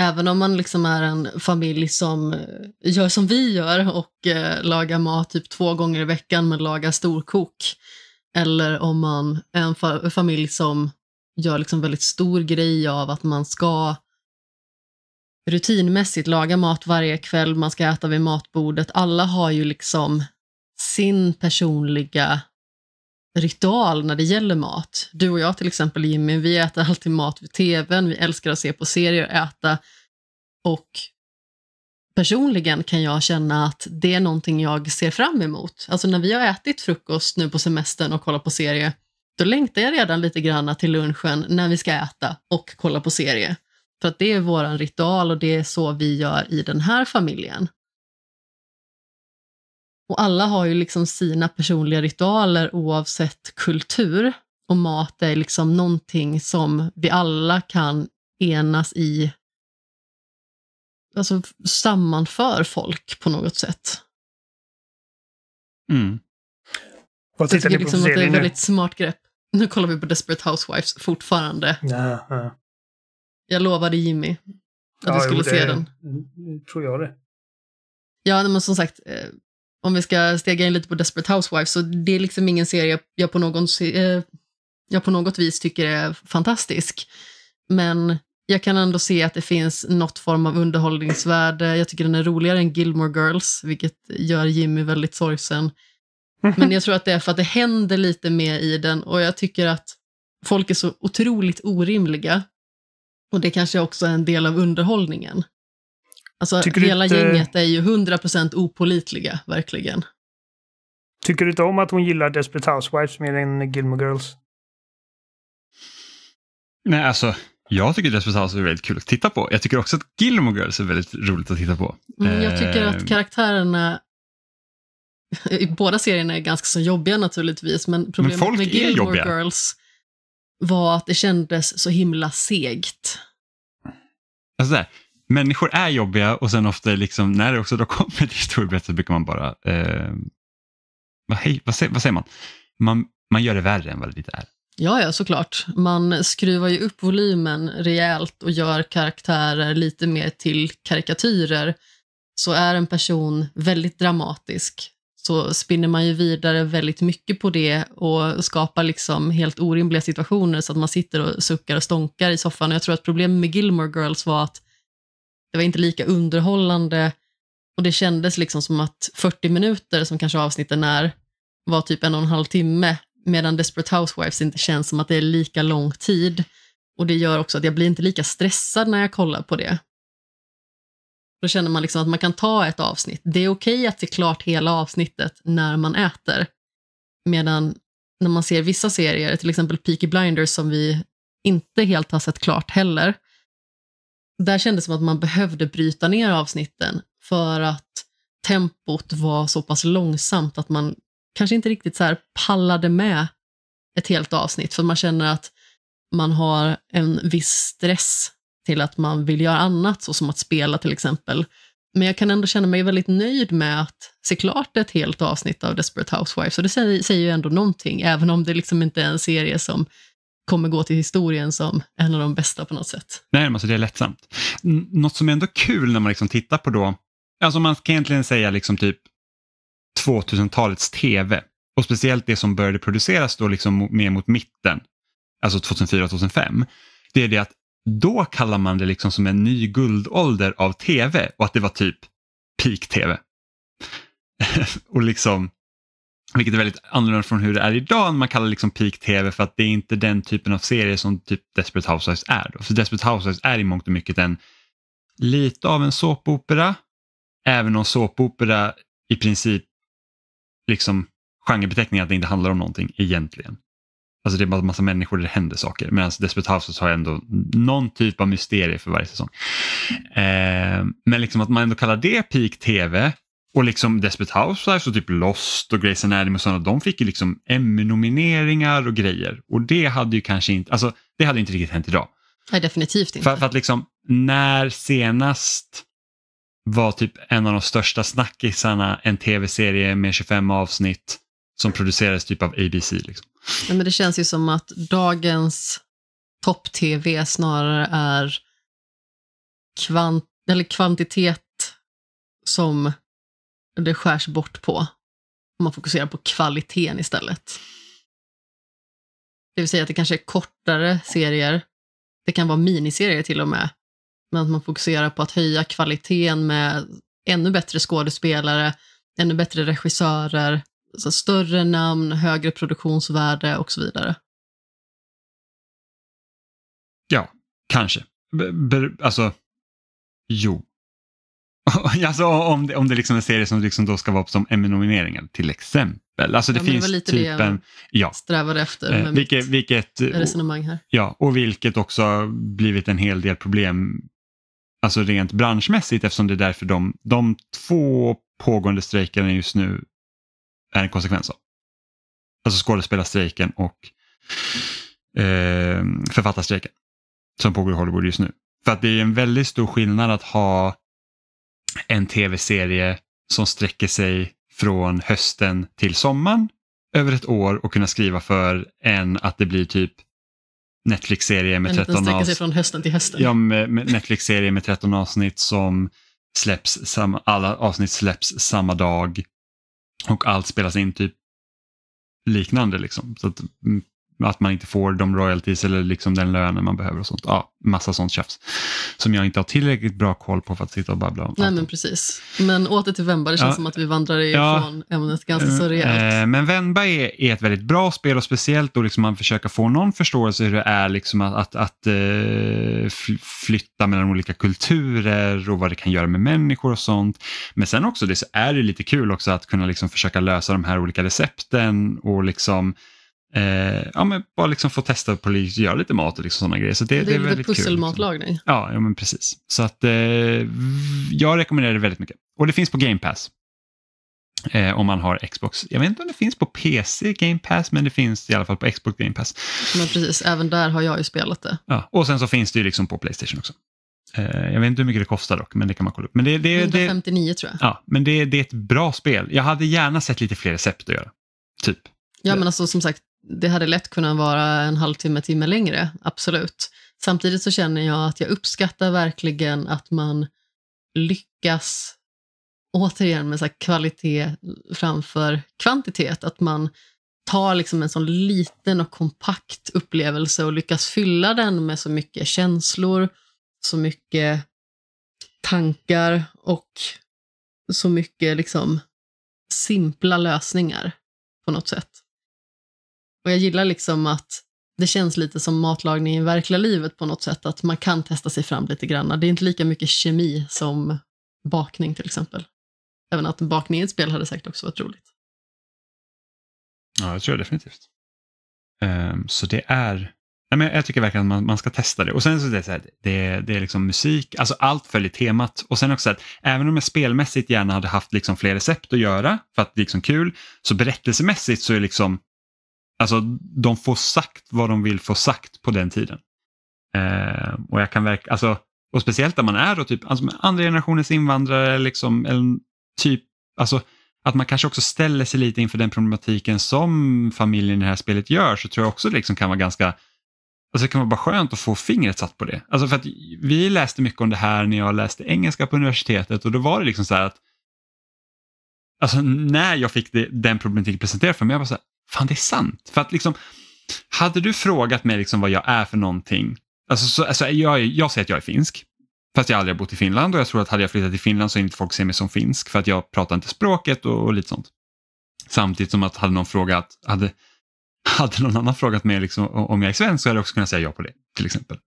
Även om man liksom är en familj som eh, gör som vi gör och eh, lagar mat typ två gånger i veckan men lagar storkok. Eller om man är en fa familj som gör liksom väldigt stor grej av att man ska rutinmässigt laga mat varje kväll, man ska äta vid matbordet. Alla har ju liksom sin personliga ritual när det gäller mat. Du och jag till exempel Jimmy, vi äter alltid mat vid tvn, vi älskar att se på serier, äta och personligen kan jag känna att det är någonting jag ser fram emot. Alltså när vi har ätit frukost nu på semestern och kollar på serie, då längtar jag redan lite grann till lunchen när vi ska äta och kolla på serie. För att det är våran ritual och det är så vi gör i den här familjen. Och alla har ju liksom sina personliga ritualer oavsett kultur. Och mat är liksom någonting som vi alla kan enas i, alltså sammanför folk på något sätt. Mm. Vad tittar jag tycker liksom att det är ett väldigt smart grepp. Nu kollar vi på Desperate Housewives fortfarande. Ja, ja. Jag lovade Jimmy att ja, du skulle jo, det, se den. tror jag det. Ja, men som sagt, eh, om vi ska stega in lite på Desperate Housewives, så det är liksom ingen serie jag på, någon, eh, jag på något vis tycker är fantastisk. Men jag kan ändå se att det finns något form av underhållningsvärde. Jag tycker den är roligare än Gilmore Girls, vilket gör Jimmy väldigt sorgsen. <laughs> Men jag tror att det är för att det händer lite mer i den och jag tycker att folk är så otroligt orimliga. Och det kanske också är en del av underhållningen. Alltså tycker hela inte... gänget är ju 100% opolitliga, verkligen. Tycker du inte om att hon gillar Desperate Housewives mer än Gilmore Girls? Nej, alltså jag tycker Desperate Housewives är väldigt kul att titta på. Jag tycker också att Gilmore Girls är väldigt roligt att titta på. Mm, jag eh, tycker att karaktärerna i båda serierna är ganska så jobbiga naturligtvis, men problemet men med Gilmore Girls var att det kändes så himla segt. Alltså människor är jobbiga och sen ofta liksom, när det också då kommer till historieberättelser brukar man bara, eh, vad, hej, vad, säger, vad säger man? man? Man gör det värre än vad det är. Ja, ja, såklart. Man skruvar ju upp volymen rejält och gör karaktärer lite mer till karikatyrer. Så är en person väldigt dramatisk så spinner man ju vidare väldigt mycket på det och skapar liksom helt orimliga situationer så att man sitter och suckar och stonkar i soffan. jag tror att problemet med Gilmore Girls var att det var inte lika underhållande och det kändes liksom som att 40 minuter, som kanske avsnitten är, var typ en och en halv timme, medan Desperate Housewives inte känns som att det är lika lång tid. Och det gör också att jag blir inte lika stressad när jag kollar på det. Då känner man liksom att man kan ta ett avsnitt. Det är okej okay att se klart hela avsnittet när man äter. Medan när man ser vissa serier, till exempel Peaky Blinders som vi inte helt har sett klart heller, där kändes det som att man behövde bryta ner avsnitten för att tempot var så pass långsamt att man kanske inte riktigt så pallade med ett helt avsnitt för man känner att man har en viss stress till att man vill göra annat, så som att spela till exempel. Men jag kan ändå känna mig väldigt nöjd med att se klart ett helt avsnitt av Desperate Housewives, och det säger ju ändå någonting, även om det liksom inte är en serie som kommer gå till historien som en av de bästa på något sätt. Nej, men alltså det är lättsamt. N något som är ändå kul när man liksom tittar på då, alltså man kan egentligen säga liksom typ 2000-talets tv och speciellt det som började produceras då liksom mer mot mitten, alltså 2004-2005, det är det att då kallar man det liksom som en ny guldålder av tv och att det var typ peak tv. <laughs> och liksom vilket är väldigt annorlunda från hur det är idag när man kallar liksom peak tv för att det är inte den typen av serie som typ Desperate Housewives är. Då. För Desperate Housewives är i mångt och mycket en, lite av en såpopera, även om såpopera i princip liksom genrebeteckning att det inte handlar om någonting egentligen. Alltså det är bara en massa människor där det händer saker. Medan Desperate Housewives har ändå någon typ av mysterie för varje säsong. Eh, men liksom att man ändå kallar det peak tv och liksom Desperate Housewives och typ Lost och Grey's Anatomy och sådana, de fick ju liksom Emmy-nomineringar och grejer. Och det hade ju kanske inte, alltså det hade inte riktigt hänt idag. Nej, definitivt inte. För, för att liksom, när senast var typ en av de största snackisarna en tv-serie med 25 avsnitt som producerades typ av ABC. Liksom. Ja, men det känns ju som att dagens topp-tv snarare är kvant eller kvantitet som det skärs bort på. man fokuserar på kvaliteten istället. Det vill säga att det kanske är kortare serier, det kan vara miniserier till och med, men att man fokuserar på att höja kvaliteten med ännu bättre skådespelare, ännu bättre regissörer, alltså större namn, högre produktionsvärde och så vidare. Ja, kanske. B alltså, jo. <laughs> alltså om det, om det liksom är en serie som liksom då ska vara som Emmy-nomineringar till exempel. Alltså det ja, finns det lite typen, det jag ja, strävade efter eh, med vilket, mitt vilket, resonemang här. Ja, och vilket också blivit en hel del problem alltså rent branschmässigt eftersom det är därför de, de två pågående strejkerna just nu är en konsekvens av. Alltså skådespelarstrejken och eh, författarstrejken som pågår i Hollywood just nu. För att det är en väldigt stor skillnad att ha en tv-serie som sträcker sig från hösten till sommaren över ett år och kunna skriva för en att det blir typ Netflix-serie med 13 avsnitt. från hösten till hösten. Ja, med, med Netflix-serie med 13 avsnitt som släpps, sam, alla avsnitt släpps samma dag och allt spelas in typ liknande liksom. Så att mm, att man inte får de royalties eller liksom den lönen man behöver och sånt. Ja, massa sånt tjafs som jag inte har tillräckligt bra koll på för att sitta och babbla om. Nej, men precis. Men åter till Vemba, det känns ja. som att vi vandrar ifrån ja. ämnet ganska mm, så rejält. Eh, men Vemba är, är, ett väldigt bra spel och speciellt då liksom man försöker få någon förståelse hur det är liksom att, att, att eh, flytta mellan olika kulturer och vad det kan göra med människor och sånt. Men sen också det så är det lite kul också att kunna liksom försöka lösa de här olika recepten och liksom Eh, ja, men bara liksom få testa på att göra lite mat och liksom sådana grejer. Så det, det, det är väldigt kul. Liksom. Pusselmatlagning. Liksom. Ja, ja, men precis. Så att, eh, jag rekommenderar det väldigt mycket. Och det finns på Game Pass. Eh, om man har Xbox. Jag vet inte om det finns på PC Game Pass, men det finns i alla fall på Xbox Game Pass. Men precis, även där har jag ju spelat det. Ja, och sen så finns det ju liksom på Playstation också. Eh, jag vet inte hur mycket det kostar dock, men det kan man kolla upp. Men det, det, 159 det, tror jag. Ja, men det, det är ett bra spel. Jag hade gärna sett lite fler recept att göra. Typ. Ja, men alltså som sagt, det hade lätt kunnat vara en halvtimme, timme längre, absolut. Samtidigt så känner jag att jag uppskattar verkligen att man lyckas, återigen med så kvalitet framför kvantitet, att man tar liksom en sån liten och kompakt upplevelse och lyckas fylla den med så mycket känslor, så mycket tankar och så mycket liksom simpla lösningar på något sätt. Och jag gillar liksom att det känns lite som matlagning i verkliga livet på något sätt, att man kan testa sig fram lite grann. Det är inte lika mycket kemi som bakning till exempel. Även att bakning i ett spel hade säkert också varit roligt. Ja, det tror jag definitivt. Um, så det är Nej, men jag tycker verkligen att man, man ska testa det. Och sen så är det, så här, det, det är liksom musik, alltså allt följer temat. Och sen också att även om jag spelmässigt gärna hade haft liksom fler recept att göra för att det är liksom kul, så berättelsemässigt så är liksom Alltså de får sagt vad de vill få sagt på den tiden. Eh, och jag kan verka, alltså, och speciellt när man är då typ alltså, andra generationens invandrare, liksom, eller typ, alltså, att man kanske också ställer sig lite inför den problematiken som familjen i det här spelet gör, så tror jag också det liksom kan vara ganska Alltså det kan vara bara skönt att få fingret satt på det. Alltså för att vi läste mycket om det här när jag läste engelska på universitetet och då var det liksom så här att Alltså när jag fick det, den problematiken presenterad för mig, jag var så här, fan det är sant. För att liksom, hade du frågat mig liksom vad jag är för någonting, alltså, så, alltså jag, jag säger att jag är finsk, fast jag aldrig har bott i Finland och jag tror att hade jag flyttat till Finland så inte folk ser mig som finsk för att jag pratar inte språket och, och lite sånt. Samtidigt som att hade någon frågat, hade, hade någon annan frågat mig liksom, om jag är svensk så hade jag också kunnat säga ja på det, till exempel.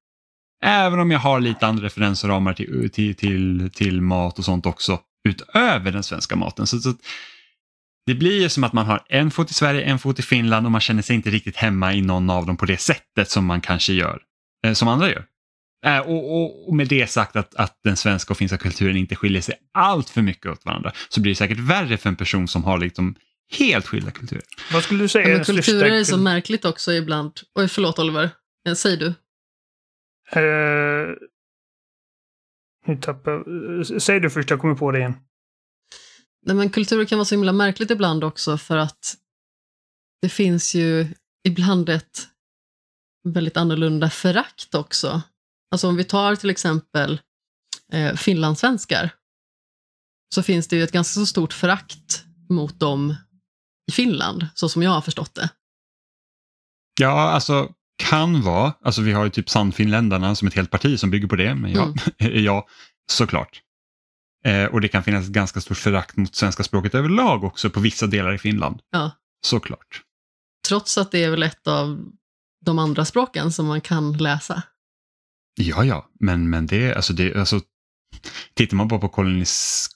Även om jag har lite andra referensramar till, till, till, till mat och sånt också utöver den svenska maten. Så, så det blir ju som att man har en fot i Sverige, en fot i Finland och man känner sig inte riktigt hemma i någon av dem på det sättet som man kanske gör, eh, som andra gör. Eh, och, och, och, med det sagt att, att, den svenska och finska kulturen inte skiljer sig allt för mycket åt varandra så blir det säkert värre för en person som har liksom helt skilda kulturer. Vad skulle du säga men Kulturer är så märkligt också ibland. Oj, förlåt Oliver. Eh, säg du. Uh, nu tappar Säg du först, jag kommer på det igen. Nej, men kulturer kan vara så himla märkligt ibland också för att det finns ju ibland ett väldigt annorlunda förakt också. Alltså om vi tar till exempel eh, finlandssvenskar så finns det ju ett ganska så stort förakt mot dem i Finland, så som jag har förstått det. Ja, alltså kan vara. Alltså vi har ju typ Sannfinländarna som ett helt parti som bygger på det, men ja, mm. <laughs> ja såklart. Eh, och det kan finnas ett ganska stort förakt mot svenska språket överlag också på vissa delar i Finland. Ja. Såklart. Trots att det är väl ett av de andra språken som man kan läsa? Ja, ja, men, men det, alltså det, alltså, tittar man bara på kolonis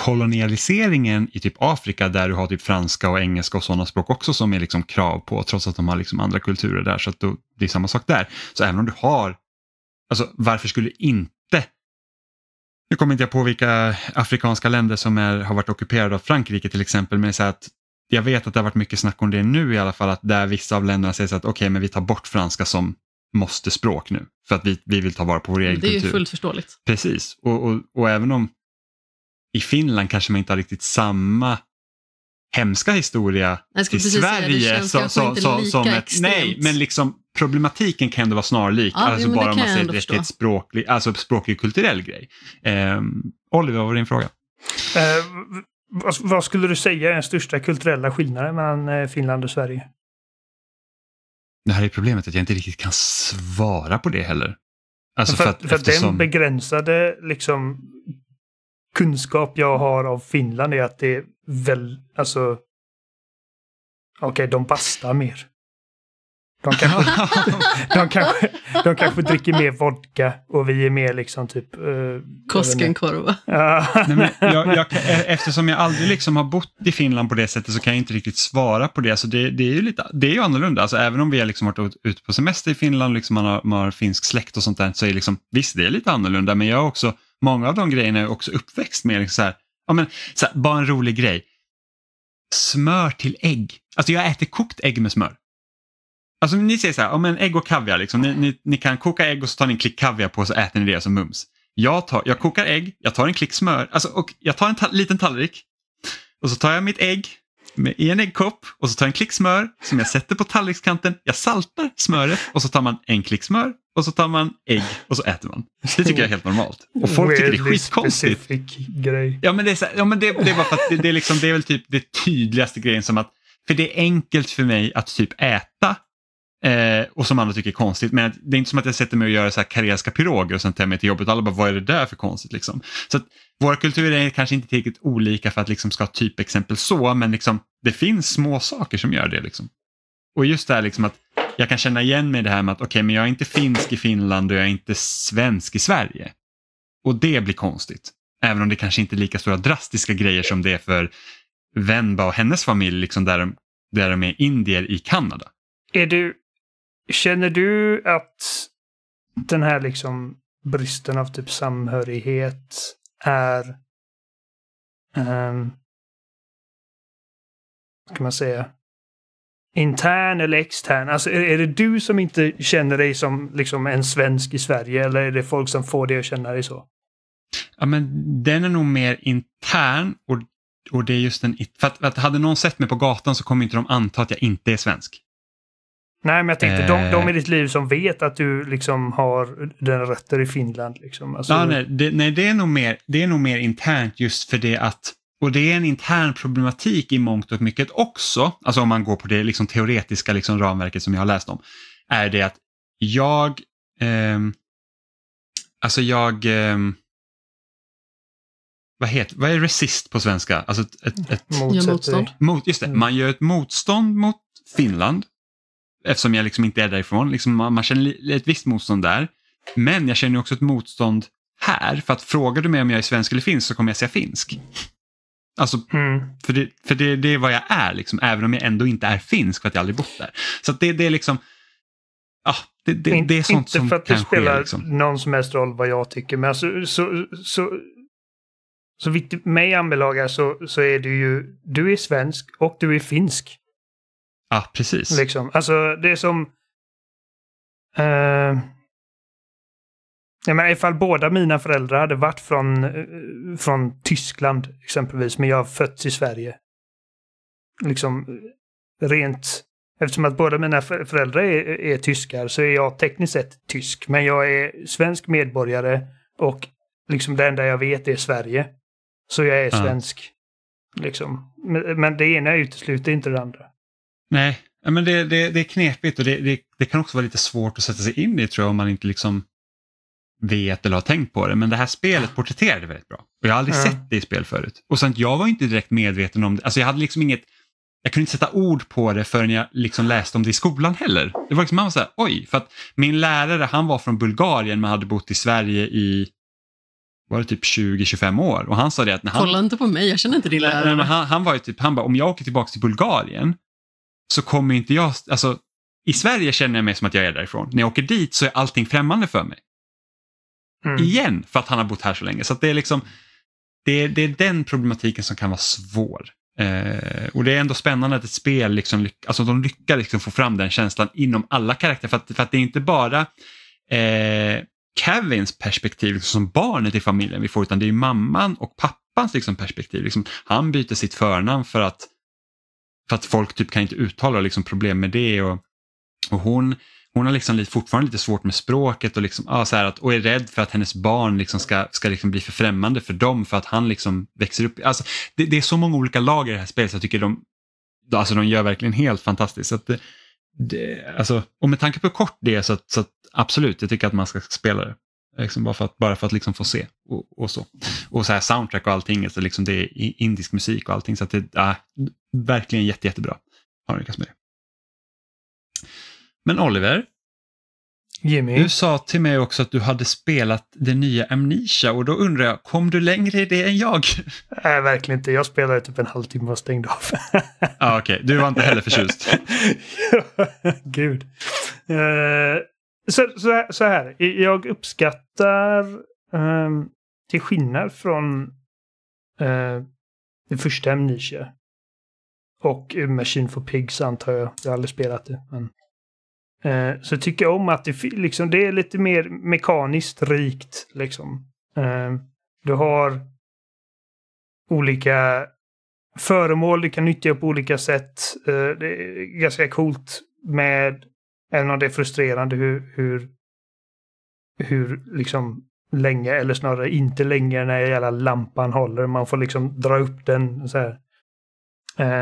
kolonialiseringen i typ Afrika där du har typ franska och engelska och sådana språk också som är liksom krav på trots att de har liksom andra kulturer där så att då, det är samma sak där. Så även om du har, alltså varför skulle inte nu kommer inte jag på vilka afrikanska länder som är, har varit ockuperade av Frankrike till exempel, men så att jag vet att det har varit mycket snack om det nu i alla fall, att där vissa av länderna säger så att okej, okay, men vi tar bort franska som måste språk nu för att vi, vi vill ta vara på vår egen kultur. Det är kultur. ju fullt förståeligt. Precis, och, och, och även om i Finland kanske man inte har riktigt samma hemska historia till Sverige. nej, men liksom problematiken kan ändå vara snarlik. Ja, alltså jo, bara om man säger det till ett språklig, alltså språklig kulturell grej. Eh, Oliver, vad var din fråga? Eh, vad, vad, skulle du säga är den största kulturella skillnaden mellan eh, Finland och Sverige? Det här är problemet att jag inte riktigt kan svara på det heller. Alltså för, för, att, för eftersom... den begränsade liksom kunskap jag har av Finland är att det är väl, alltså... Okej, okay, de bastar mer. De kanske, <laughs> de, kanske, de kanske dricker mer vodka och vi är mer liksom typ... Uh, Koskenkorva. E- eftersom jag aldrig liksom har bott i Finland på det sättet så kan jag inte riktigt svara på det. Så alltså, det, det är ju lite, det är ju annorlunda. Alltså även om vi har liksom varit ute på semester i Finland, liksom man, har, man har finsk släkt och sånt där, så är liksom, visst det är lite annorlunda, men jag har också många av de grejerna är också uppväxt med liksom så här, ja men så här, bara en rolig grej. Smör till ägg. Alltså jag äter kokt ägg med smör. Alltså ni säger så här, ja men ägg och kaviar liksom. Ni, ni, ni kan koka ägg och så tar ni en klick kaviar på och så äter ni det som mums. Jag, tar, jag kokar ägg, jag tar en klick smör, alltså och jag tar en ta liten tallrik och så tar jag mitt ägg med en äggkopp och så tar jag en klick smör som jag sätter på tallrikskanten. Jag saltar smöret och så tar man en klick smör och så tar man ägg och så äter man. Det tycker jag är helt normalt. Och folk tycker det är skitkonstigt. Ja men det är, så, ja, men det, det är bara för att det, det, är liksom, det är väl typ det tydligaste grejen som att för det är enkelt för mig att typ äta eh, och som andra tycker är konstigt. Men det är inte som att jag sätter mig och gör så här karelska piroger och sen tar jag mig till jobbet och alla bara vad är det där för konstigt liksom. Så att, våra kulturer är kanske inte tillräckligt olika för att liksom ska ha typexempel så, men liksom, det finns små saker som gör det. Liksom. Och just det här liksom att jag kan känna igen mig i det här med att okej, okay, men jag är inte finsk i Finland och jag är inte svensk i Sverige. Och det blir konstigt. Även om det kanske inte är lika stora drastiska grejer som det är för Venba och hennes familj, liksom där, de, där de är indier i Kanada. Är du, känner du att den här liksom bristen av typ samhörighet är... Um, vad man säga? Intern eller extern? Alltså är, är, det du som inte känner dig som liksom en svensk i Sverige eller är det folk som får dig att känna dig så? Ja, men den är nog mer intern och, och det är just den... För att, för att hade någon sett mig på gatan så kommer inte de anta att jag inte är svensk. Nej, men jag tänkte eh. de, de eh. i ditt liv som vet att du liksom har den rötter i Finland. Liksom. Alltså, nej, det, nej det, är nog mer, det är nog mer internt just för det att och det är en intern problematik i mångt och mycket också, alltså om man går på det liksom teoretiska liksom ramverket som jag har läst om, är det att jag, eh, alltså jag, eh, vad, heter, vad är resist på svenska? Alltså ett, ett, ett motstånd. Mot, just det, man gör ett motstånd mot Finland eftersom jag liksom inte är därifrån. Liksom man, man känner ett visst motstånd där. Men jag känner också ett motstånd här, för att frågar du mig om jag är svensk eller finsk så kommer jag säga finsk. Alltså, mm. för, det, för det, det, är vad jag är, liksom, även om jag ändå inte är finsk för att jag aldrig bott där. Så det, det, är liksom, ah, det, det, det är sånt som kan ske. Inte för att det spelar liksom. någon som helst roll vad jag tycker, men alltså, så, så, så vitt mig anbelagar så, så är du ju, du är svensk och du är finsk. Ja, ah, precis. Liksom. Alltså det är som... Eh, jag menar, ifall båda mina föräldrar hade varit från, eh, från Tyskland exempelvis, men jag har fötts i Sverige. Liksom rent... Eftersom att båda mina föräldrar är, är tyskar så är jag tekniskt sett tysk, men jag är svensk medborgare och liksom det enda jag vet är Sverige. Så jag är svensk. Mm. Liksom. Men, men det ena utesluter inte det andra. Nej, men det, det, det är knepigt och det, det, det, kan också vara lite svårt att sätta sig in i tror jag om man inte liksom vet eller har tänkt på det. Men det här spelet porträtterar det väldigt bra. Och jag har aldrig mm. sett det i spel förut. Och sen, jag var inte direkt medveten om det. Alltså jag hade liksom inget jag kunde inte sätta ord på det förrän jag liksom läste om det i skolan heller. Det var liksom, man var så här, oj, för att min lärare han var från Bulgarien men hade bott i Sverige i var det typ 20-25 år och han sa det att... När han, Kolla inte på mig, jag känner inte din lärare. Han, han, var ju typ, han bara, om jag åker tillbaka till Bulgarien så kommer inte jag, alltså i Sverige känner jag mig som att jag är därifrån. När jag åker dit så är allting främmande för mig. Mm. Igen, för att han har bott här så länge. Så det är liksom, det är, det är den problematiken som kan vara svår. Eh, och det är ändå spännande att ett spel liksom, alltså de lyckas liksom få fram den känslan inom alla karaktärer. För för att det är inte bara eh, Kevins perspektiv liksom, som barnet i familjen vi får utan det är mamman och pappans liksom, perspektiv. Liksom, han byter sitt förnamn för att för att folk typ kan inte uttala liksom problem med det. Och, och hon, hon har liksom fortfarande lite svårt med språket och, liksom, ah, så att, och är rädd för att hennes barn liksom ska, ska liksom bli för främmande för dem för att han liksom växer upp. Alltså, det, det är så många olika lager i det här spelet så jag tycker de, alltså, de gör verkligen helt fantastiskt. Så att, det, alltså, och med tanke på hur kort det är så, att, så att, absolut, jag tycker att man ska spela det. Liksom bara för att, bara för att liksom få se och, och, så. Och så här soundtrack och allting, alltså liksom det är indisk musik och allting. Så att det är äh, verkligen jätte, jättebra. Har lyckats med det. Men Oliver, Jimmy. du sa till mig också att du hade spelat det nya Amnesia och då undrar jag, kom du längre i det än jag? <laughs> Nej, verkligen inte. Jag spelade typ en halvtimme och stängde av. ah, okej. Okay. Du var inte heller förtjust. <laughs> Gud. Uh så, så, så här, jag uppskattar eh, till skillnad från eh, det första Amnesia och Machine for Pigs antar jag. Jag har aldrig spelat det. Men, eh, så tycker jag om att det, liksom, det är lite mer mekaniskt rikt. Liksom. Eh, du har olika föremål du kan nyttja på olika sätt. Eh, det är ganska coolt med Även om det är frustrerande hur, hur, hur liksom länge, eller snarare inte länge, den här jävla lampan håller. Man får liksom dra upp den så här.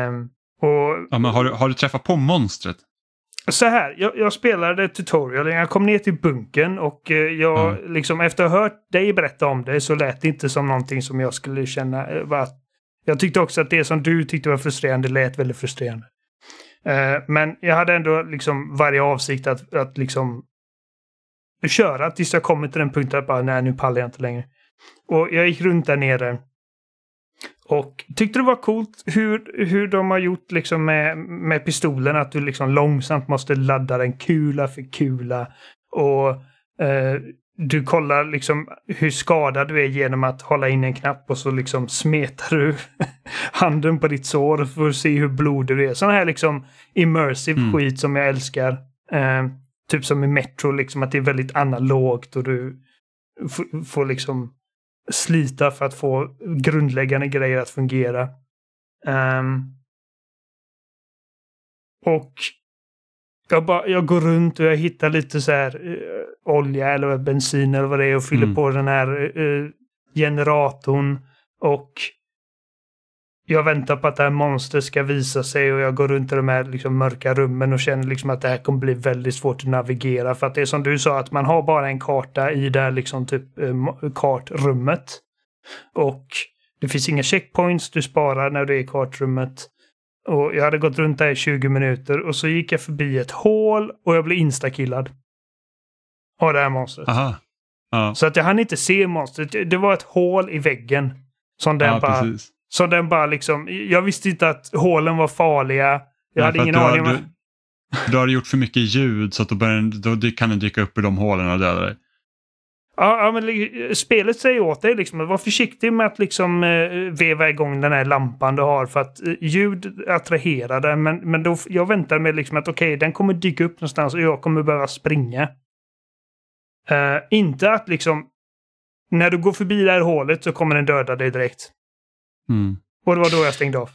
Um, och, ja, men har, du, har du träffat på monstret? Så här, jag, jag spelade tutorialen, jag kom ner till bunken och eh, jag mm. liksom efter att ha hört dig berätta om det så lät det inte som någonting som jag skulle känna. Eh, var, jag tyckte också att det som du tyckte var frustrerande lät väldigt frustrerande. Eh, men jag hade ändå liksom varje avsikt att, att liksom köra tills jag kommer till den punkten att bara, nej, nu pallar jag inte längre. Och jag gick runt där nere. Och tyckte det var coolt hur, hur de har gjort liksom med, med pistolen, att du liksom långsamt måste ladda den kula för kula. Och eh, du kollar liksom hur skadad du är genom att hålla in en knapp och så liksom smetar du <laughs> handen på ditt sår för att se hur blodig du är. Sån här liksom immersive mm. skit som jag älskar. Eh, typ som i Metro, liksom att det är väldigt analogt och du får liksom slita för att få grundläggande grejer att fungera. Um, och jag, bara, jag går runt och jag hittar lite så här eh, olja eller bensin eller vad det är och fyller mm. på den här eh, eh, generatorn. Och jag väntar på att det här monstret ska visa sig och jag går runt i de här liksom, mörka rummen och känner liksom att det här kommer bli väldigt svårt att navigera. För att det är som du sa, att man har bara en karta i det här liksom, typ, eh, kartrummet. Och det finns inga checkpoints du sparar när du är i kartrummet. Och jag hade gått runt där i 20 minuter och så gick jag förbi ett hål och jag blev instakillad. Av det här monstret. Aha. Ja. Så att jag hann inte se monstret. Det var ett hål i väggen. Som den, ja, bara, som den bara liksom... Jag visste inte att hålen var farliga. Jag Nej, hade ingen aning. Om... Du, du har gjort för mycket ljud så att då, börjar, då kan den dyka upp i de hålen och döda dig. Ja, men spelet säger åt dig liksom att vara försiktig med att liksom eh, veva igång den här lampan du har för att eh, ljud attraherar den. Men, men då, jag väntar mig liksom att okej, okay, den kommer dyka upp någonstans och jag kommer behöva springa. Eh, inte att liksom när du går förbi det här hålet så kommer den döda dig direkt. Mm. Och det var då jag stängde av.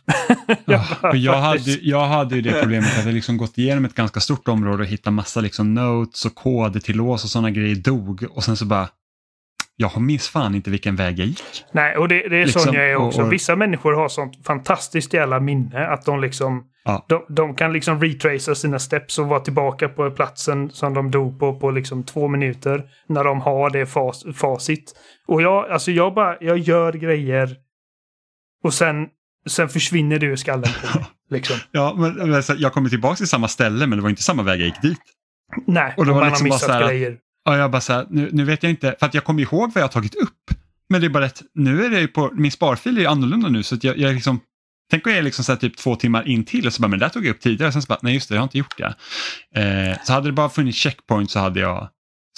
<laughs> jag, bara, jag, hade, jag hade ju det problemet att jag liksom gått igenom ett ganska stort område och hittat massa liksom notes och koder till lås och sådana grejer dog och sen så bara jag minns fan inte vilken väg jag gick. Nej, och det, det är liksom, sån jag är också. Och, och... Vissa människor har sånt fantastiskt jävla minne att de liksom ja. de, de, kan liksom retracea sina steps och vara tillbaka på platsen som de dog på på liksom två minuter när de har det fas, facit. Och jag, alltså jag bara, jag gör grejer och sen, sen försvinner det ur skallen på mig. <laughs> Liksom. ja, men, men alltså, jag kommer tillbaka till samma ställe men det var inte samma väg jag gick dit. Nej, och då man liksom har missat här, grejer. Ja, jag bara så här, nu, nu vet jag inte, för att jag kommer ihåg vad jag har tagit upp. Men det är bara att nu är det ju på, min sparfil är ju annorlunda nu så att jag, jag liksom, tänk om jag är liksom så här, typ två timmar in till och så bara, men det där tog jag upp tidigare, sen så bara, nej just det, jag har inte gjort det. Eh, så hade det bara funnits checkpoint så hade jag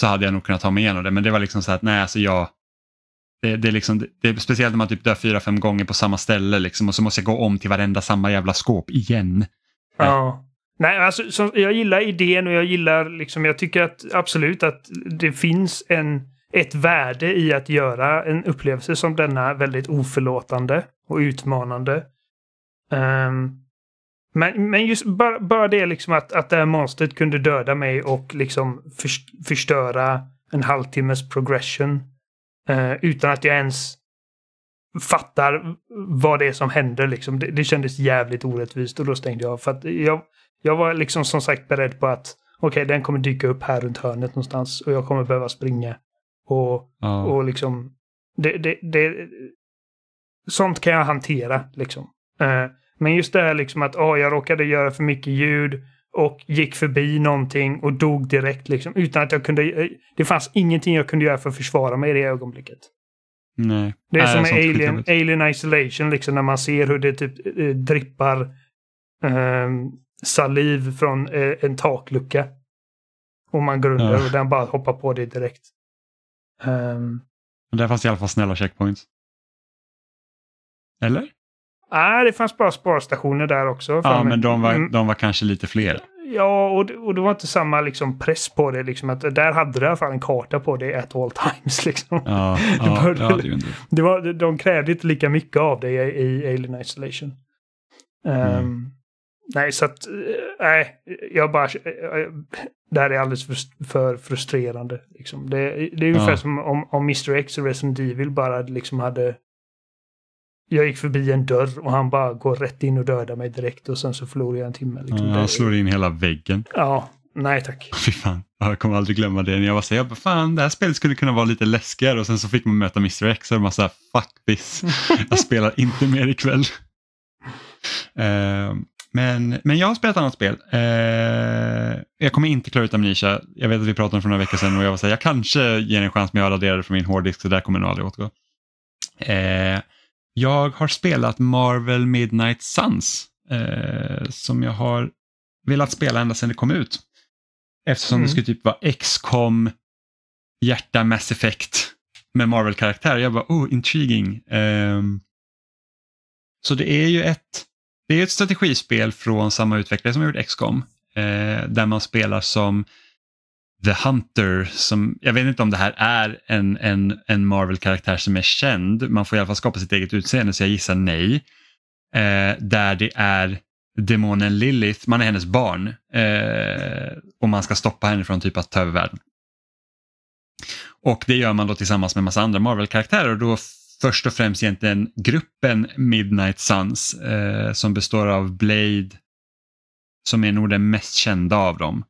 så hade jag nog kunnat ta mig igenom det, men det var liksom så att nej, alltså jag, det, det, är liksom, det, är speciellt när man typ dör fyra, fem gånger på samma ställe liksom, och så måste jag gå om till varenda samma jävla skåp igen. Ja. Nej, alltså, så, jag gillar idén och jag gillar liksom, jag tycker att absolut att det finns en, ett värde i att göra en upplevelse som denna väldigt oförlåtande och utmanande. Um, men, men just bara, bara det liksom att, att det här monstret kunde döda mig och liksom förstöra en halvtimmes progression Eh, utan att jag ens fattar vad det är som händer. Liksom. Det, det kändes jävligt orättvist och då stängde jag För jag, jag var liksom som sagt beredd på att okej, okay, den kommer dyka upp här runt hörnet någonstans och jag kommer behöva springa. Och, ja. och liksom, det, det, det, sånt kan jag hantera liksom. Eh, men just det här liksom att oh, jag råkade göra för mycket ljud och gick förbi någonting och dog direkt liksom. Utan att jag kunde... Eh, det fanns ingenting jag kunde göra för att försvara mig i det ögonblicket. Nej. Det är Nej, som med alien, alien isolation, liksom när man ser hur det typ eh, drippar eh, saliv från eh, en taklucka. Och man går under ja. och den bara hoppar på det direkt. Um, Men där fanns i alla fall snälla checkpoints. Eller? Nej, det fanns bara sparstationer där också. Ja, men de var, mm. de var kanske lite fler. Ja, och, det, och det var inte samma liksom, press på det. Liksom, att där hade du i alla fall en karta på det at all times. <laughs> Liksom. Ja, ja, började, ja, det det var, de krävde inte lika mycket av dig i, i Alien Isolation. Mm. Ehm, nej, så att... Eh, nej, jag bara... Eh, eh, det här är alldeles för, för frustrerande. Liksom. Det, det är ungefär ja. som om, om Mr X och Resident Evil bara liksom hade jag gick förbi en dörr och han bara går rätt in och dödar mig direkt och sen så förlorar jag en timme. Liksom. han mm, slår in hela väggen. Ja, nej tack. <laughs> Fy fan, jag kommer aldrig glömma det. jag var så här, fan det här spelet skulle kunna vara lite läskigare och sen så fick man möta Mr X och man sa fuck this, jag <laughs> spelar inte mer ikväll. Eh, men, men jag har spelat ett annat spel. Uh, jag kommer inte klara ut Amnesia. Jag vet att vi pratade om för några veckor sedan och jag var så här, jag kanske ger en chans men jag raderade från min hårddisk så där kommer nog aldrig återgå. Uh, jag har spelat Marvel Midnight Suns eh, som jag har velat spela ända sedan det kom ut. Eftersom mm. det skulle typ vara X-com, hjärta Mass Effect med Marvel-karaktär. Jag bara, oh, intriguing. Eh, så det är ju ett, det är ett strategispel från samma utvecklare som har gjort X-com eh, där man spelar som The Hunter. Som, jag vet inte om det här är en, en, en Marvel-karaktär som är känd. Man får i alla fall skapa sitt eget utseende så jag gissar nej. Eh, där det är demonen Lilith, man är hennes barn eh, och man ska stoppa henne från typ att ta över världen. Och det gör man då tillsammans med massa andra Marvel-karaktärer och då först och främst egentligen gruppen Midnight Suns eh, som består av Blade som är nog den mest kända av dem.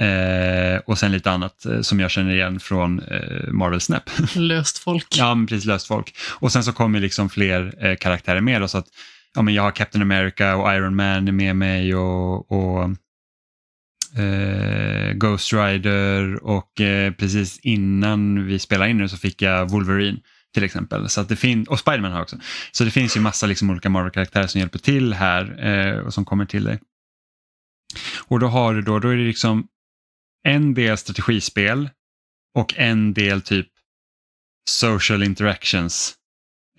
Eh, och sen lite annat eh, som jag känner igen från eh, Marvel Snap. <laughs> Löst folk. ja, men precis löst folk. Och sen så kommer liksom fler eh, karaktärer med. Då, så att, ja, men jag har Captain America och Iron Man med mig och, och eh, Ghost Rider och eh, precis innan vi spelade in nu så fick jag Wolverine till exempel. Så att det och Spiderman har också. Så det finns ju massa liksom, olika Marvel-karaktärer som hjälper till här och som kommer till dig. Och då har du då, då är det liksom en del strategispel och en del typ social interactions.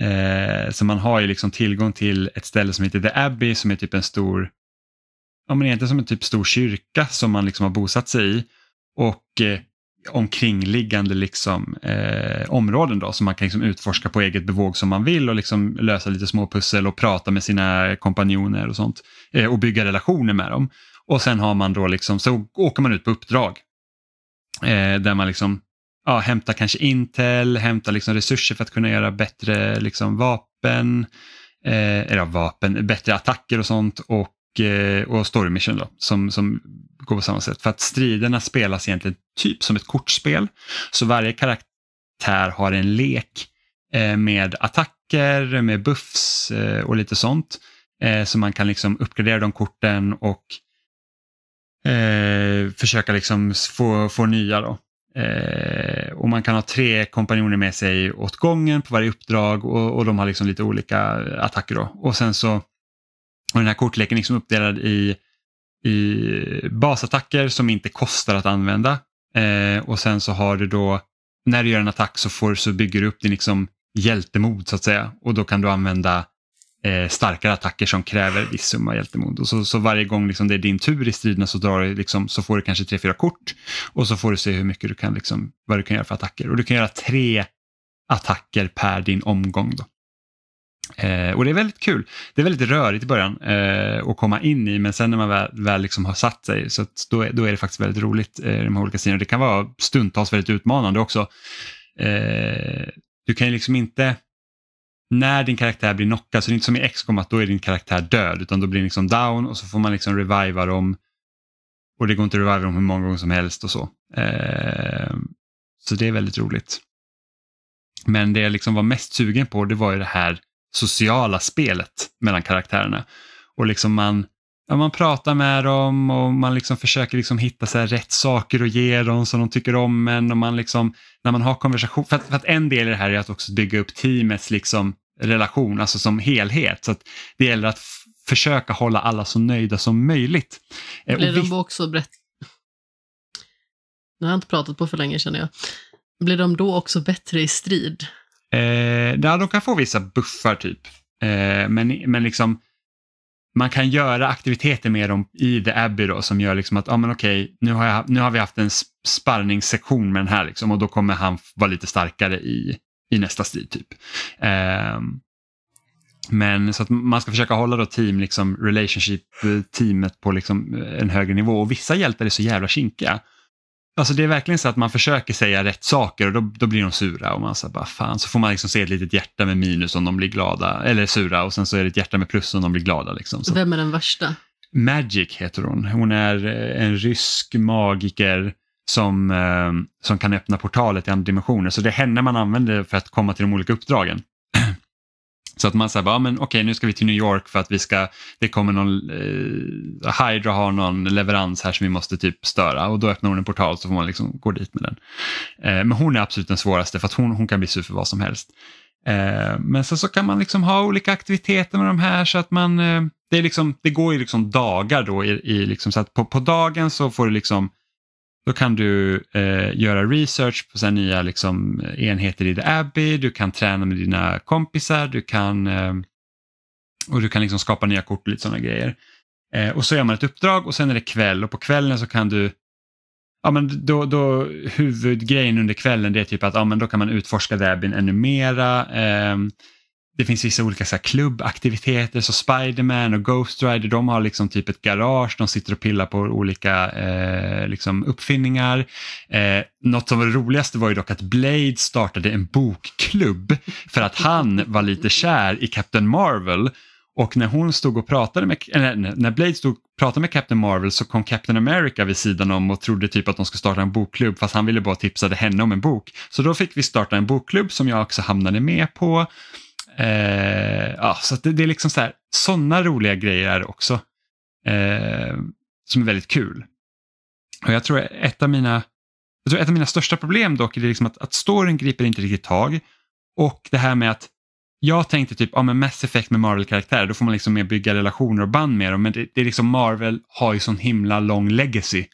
Eh, så man har ju liksom tillgång till ett ställe som heter The Abbey som är typ en stor, ja men egentligen som en typ stor kyrka som man liksom har bosatt sig i och eh, omkringliggande liksom, eh, områden då som man kan liksom utforska på eget bevåg som man vill och liksom lösa lite små pussel och prata med sina kompanjoner och sånt eh, och bygga relationer med dem. Och sen har man då liksom, så åker man ut på uppdrag eh, där man liksom ja, hämtar kanske Intel, hämtar liksom resurser för att kunna göra bättre liksom vapen, eh, eller vapen, bättre attacker och sånt och, eh, och story mission då, som, som går på samma sätt. För att striderna spelas egentligen typ som ett kortspel, så varje karaktär har en lek eh, med attacker, med buffs eh, och lite sånt. Eh, så man kan liksom uppgradera de korten och eh, försöka liksom få, få nya. Då. Eh, och man kan ha tre kompanjoner med sig åt gången på varje uppdrag och, och de har liksom lite olika attacker. Då. Och sen så och den här kortleken liksom uppdelad i, i basattacker som inte kostar att använda. Eh, och sen så har du då, när du gör en attack så, får, så bygger du upp din liksom hjältemod så att säga och då kan du använda eh, starkare attacker som kräver viss summa hjältemod. Och så, så varje gång liksom det är din tur i striderna så, drar du liksom, så får du kanske tre, fyra kort och så får du se hur mycket du kan, liksom, vad du kan göra för attacker. Och du kan göra tre attacker per din omgång. Då. Eh, och det är väldigt kul. Det är väldigt rörigt i början eh, att komma in i, men sen när man väl, väl liksom har satt sig så då, är, då är det faktiskt väldigt roligt. Eh, de här olika sidorna. Det kan vara stundtals väldigt utmanande också. Eh, du kan ju liksom inte när din karaktär blir knockad, så det är inte som i XCOM att då är din karaktär död, utan då blir den liksom down och så får man liksom reviva dem. Och det går inte att reviva dem hur många gånger som helst och så. Eh, så det är väldigt roligt. Men det jag liksom var mest sugen på, det var ju det här sociala spelet mellan karaktärerna. Och liksom man ja, man pratar med dem och man liksom försöker liksom hitta så rätt saker att ge dem som de tycker om en. Och man liksom, när man har konversation, för att, för att en del i det här är att också bygga upp teamets liksom relation, alltså som helhet. Så att det gäller att försöka hålla alla så nöjda som möjligt. Eh, Blev vi... de också bättre? Nu har jag inte pratat på för länge känner jag. Blir de då också bättre i strid? Eh, där de kan få vissa buffar typ. Eh, men, men liksom man kan göra aktiviteter med dem i The Abbey då, som gör liksom att ah, men okej, nu, har jag, nu har vi haft en sparrningssektion med den här liksom, och då kommer han vara lite starkare i, i nästa strid. typ. Eh, men så att man ska försöka hålla då team, liksom, relationship-teamet eh, på liksom eh, en högre nivå och vissa hjältar är så jävla kinkiga. Alltså det är verkligen så att man försöker säga rätt saker och då, då blir de sura och man säger bara fan, så får man liksom se ett litet hjärta med minus om de blir glada, eller sura och sen så är det ett hjärta med plus om de blir glada. Liksom. Så. Vem är den värsta? Magic heter hon. Hon är eh, en rysk magiker som, eh, som kan öppna portalet i andra dimensioner. Så det är henne man använder för att komma till de olika uppdragen. Så att man säger, ja, men okej nu ska vi till New York för att vi ska, det kommer någon, eh, Hydra har någon leverans här som vi måste typ störa och då öppnar hon en portal så får man liksom gå dit med den. Eh, men hon är absolut den svåraste för att hon, hon kan bli sur för vad som helst. Eh, men sen så kan man liksom ha olika aktiviteter med de här så att man, eh, det, är liksom, det går ju liksom dagar då i, i liksom, så att på, på dagen så får du liksom då kan du eh, göra research på så nya liksom, eh, enheter i The Abbey, du kan träna med dina kompisar, du kan, eh, och du kan liksom skapa nya kort och lite sådana grejer. Eh, och så gör man ett uppdrag och sen är det kväll och på kvällen så kan du Ja, men då, då, huvudgrejen under kvällen det är typ att ja, men då kan man utforska The Abbey ännu mera. Ehm, det finns vissa olika så här, klubbaktiviteter, så Spiderman och Ghost Rider, de har liksom typ ett garage, de sitter och pillar på olika eh, liksom uppfinningar. Eh, något som var det roligaste var ju dock att Blade startade en bokklubb för att han var lite kär i Captain Marvel och när hon stod och pratade med, äh, när Blade stod pratade med Captain Marvel så kom Captain America vid sidan om och trodde typ att de skulle starta en bokklubb fast han ville bara tipsa henne om en bok. Så då fick vi starta en bokklubb som jag också hamnade med på Eh, ja, så det, det, är liksom så här, sådana roliga grejer också. Eh, som är väldigt kul. Och jag tror ett av mina, jag tror ett av mina största problem dock är liksom att, att storyn griper inte riktigt tag. Och det här med att jag tänkte typ, ja men Mass Effect med Marvel-karaktärer, då får man liksom mer bygga relationer och band med dem. Men det, det, är liksom Marvel har ju sån himla lång legacy.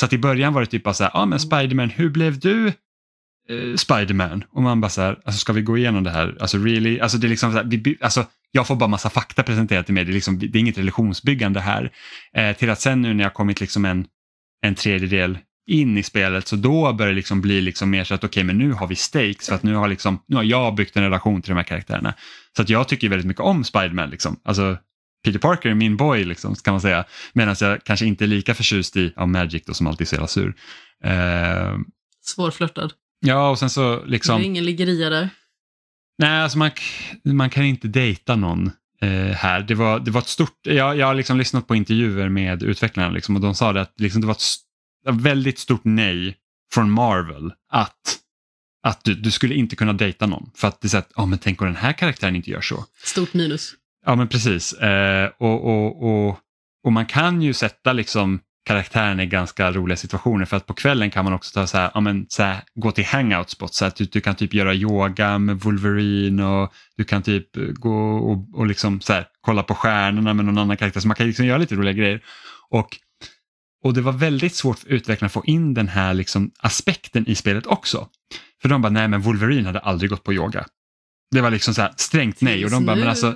Så att i början var det typ bara så här, ja men mm. Spiderman, hur blev du Eh, Spiderman och man bara så här, alltså ska vi gå igenom det här? Alltså really, alltså det är liksom så här, vi, alltså, jag får bara massa fakta presenterat till mig, det är, liksom, det är inget relationsbyggande här. Eh, till att sen nu när jag kommit liksom en, en tredjedel in i spelet så då börjar det liksom bli liksom mer så att okej okay, men nu har vi stakes för att nu har, liksom, nu har jag byggt en relation till de här karaktärerna. Så att jag tycker väldigt mycket om Spiderman. Liksom. Alltså, Peter Parker är min boy liksom, kan man säga. Medan jag kanske inte är lika förtjust i ja, Magic då, som alltid är så jävla sur. Eh, Svårflörtad. Ja, och sen så liksom... Det är ingen liggeria där. Nej, alltså man, man kan inte dejta någon eh, här. Det var, det var ett stort... Jag, jag har liksom lyssnat på intervjuer med utvecklarna liksom, och de sa det att liksom, det var ett st väldigt stort nej från Marvel att, att du, du skulle inte kunna dejta någon. För att det är så att, oh, men tänk om den här karaktären inte gör så. Stort minus. Ja, men precis. Eh, och, och, och, och man kan ju sätta liksom karaktären i ganska roliga situationer. För att på kvällen kan man också ta så här, ja, men, så här, gå till hangout spots. Så att du, du, kan typ göra yoga med Wolverine och du kan typ eh, gå och, och liksom så här, kolla på stjärnorna med någon annan karaktär. Så man kan liksom göra lite roliga grejer. Och, och det var väldigt svårt för utvecklarna att få in den här liksom, aspekten i spelet också. För de bara, nej men Wolverine hade aldrig gått på yoga. Det var liksom så här, strängt nej. Och de bara, men alltså,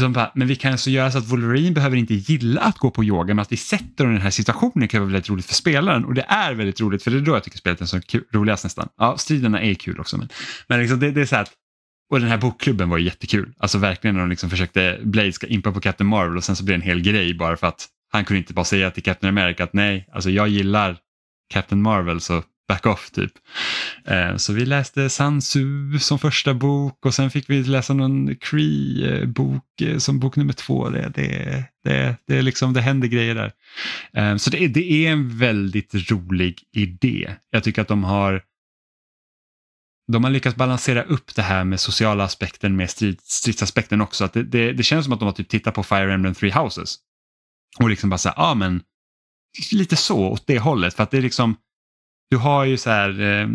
de bara, men vi kan alltså göra så att Wolverine behöver inte gilla att gå på yoga, men att vi sätter honom i den här situationen kan vara väldigt roligt för spelaren. Och det är väldigt roligt, för det är då jag tycker spelet är som kul, roligast nästan. Ja, striderna är kul också, men, men liksom det, det, är så att och den här bokklubben var ju jättekul. Alltså verkligen när de liksom försökte Blade ska impa på Captain Marvel och sen så blev det en hel grej bara för att han kunde inte bara säga till Captain America att nej, alltså jag gillar Captain Marvel så back off typ. Eh, så vi läste Sansu som första bok och sen fick vi läsa någon Cree-bok eh, som bok nummer två. Det, det, det, det, liksom, det händer grejer där. Eh, så det, det är en väldigt rolig idé. Jag tycker att de har de har lyckats balansera upp det här med sociala aspekten med strid, stridsaspekten också. Att det, det, det, känns som att de har typ tittat på Fire Emblem Three Houses och liksom bara så här, ja ah, men lite så åt det hållet för att det är liksom du har ju så här... Eh,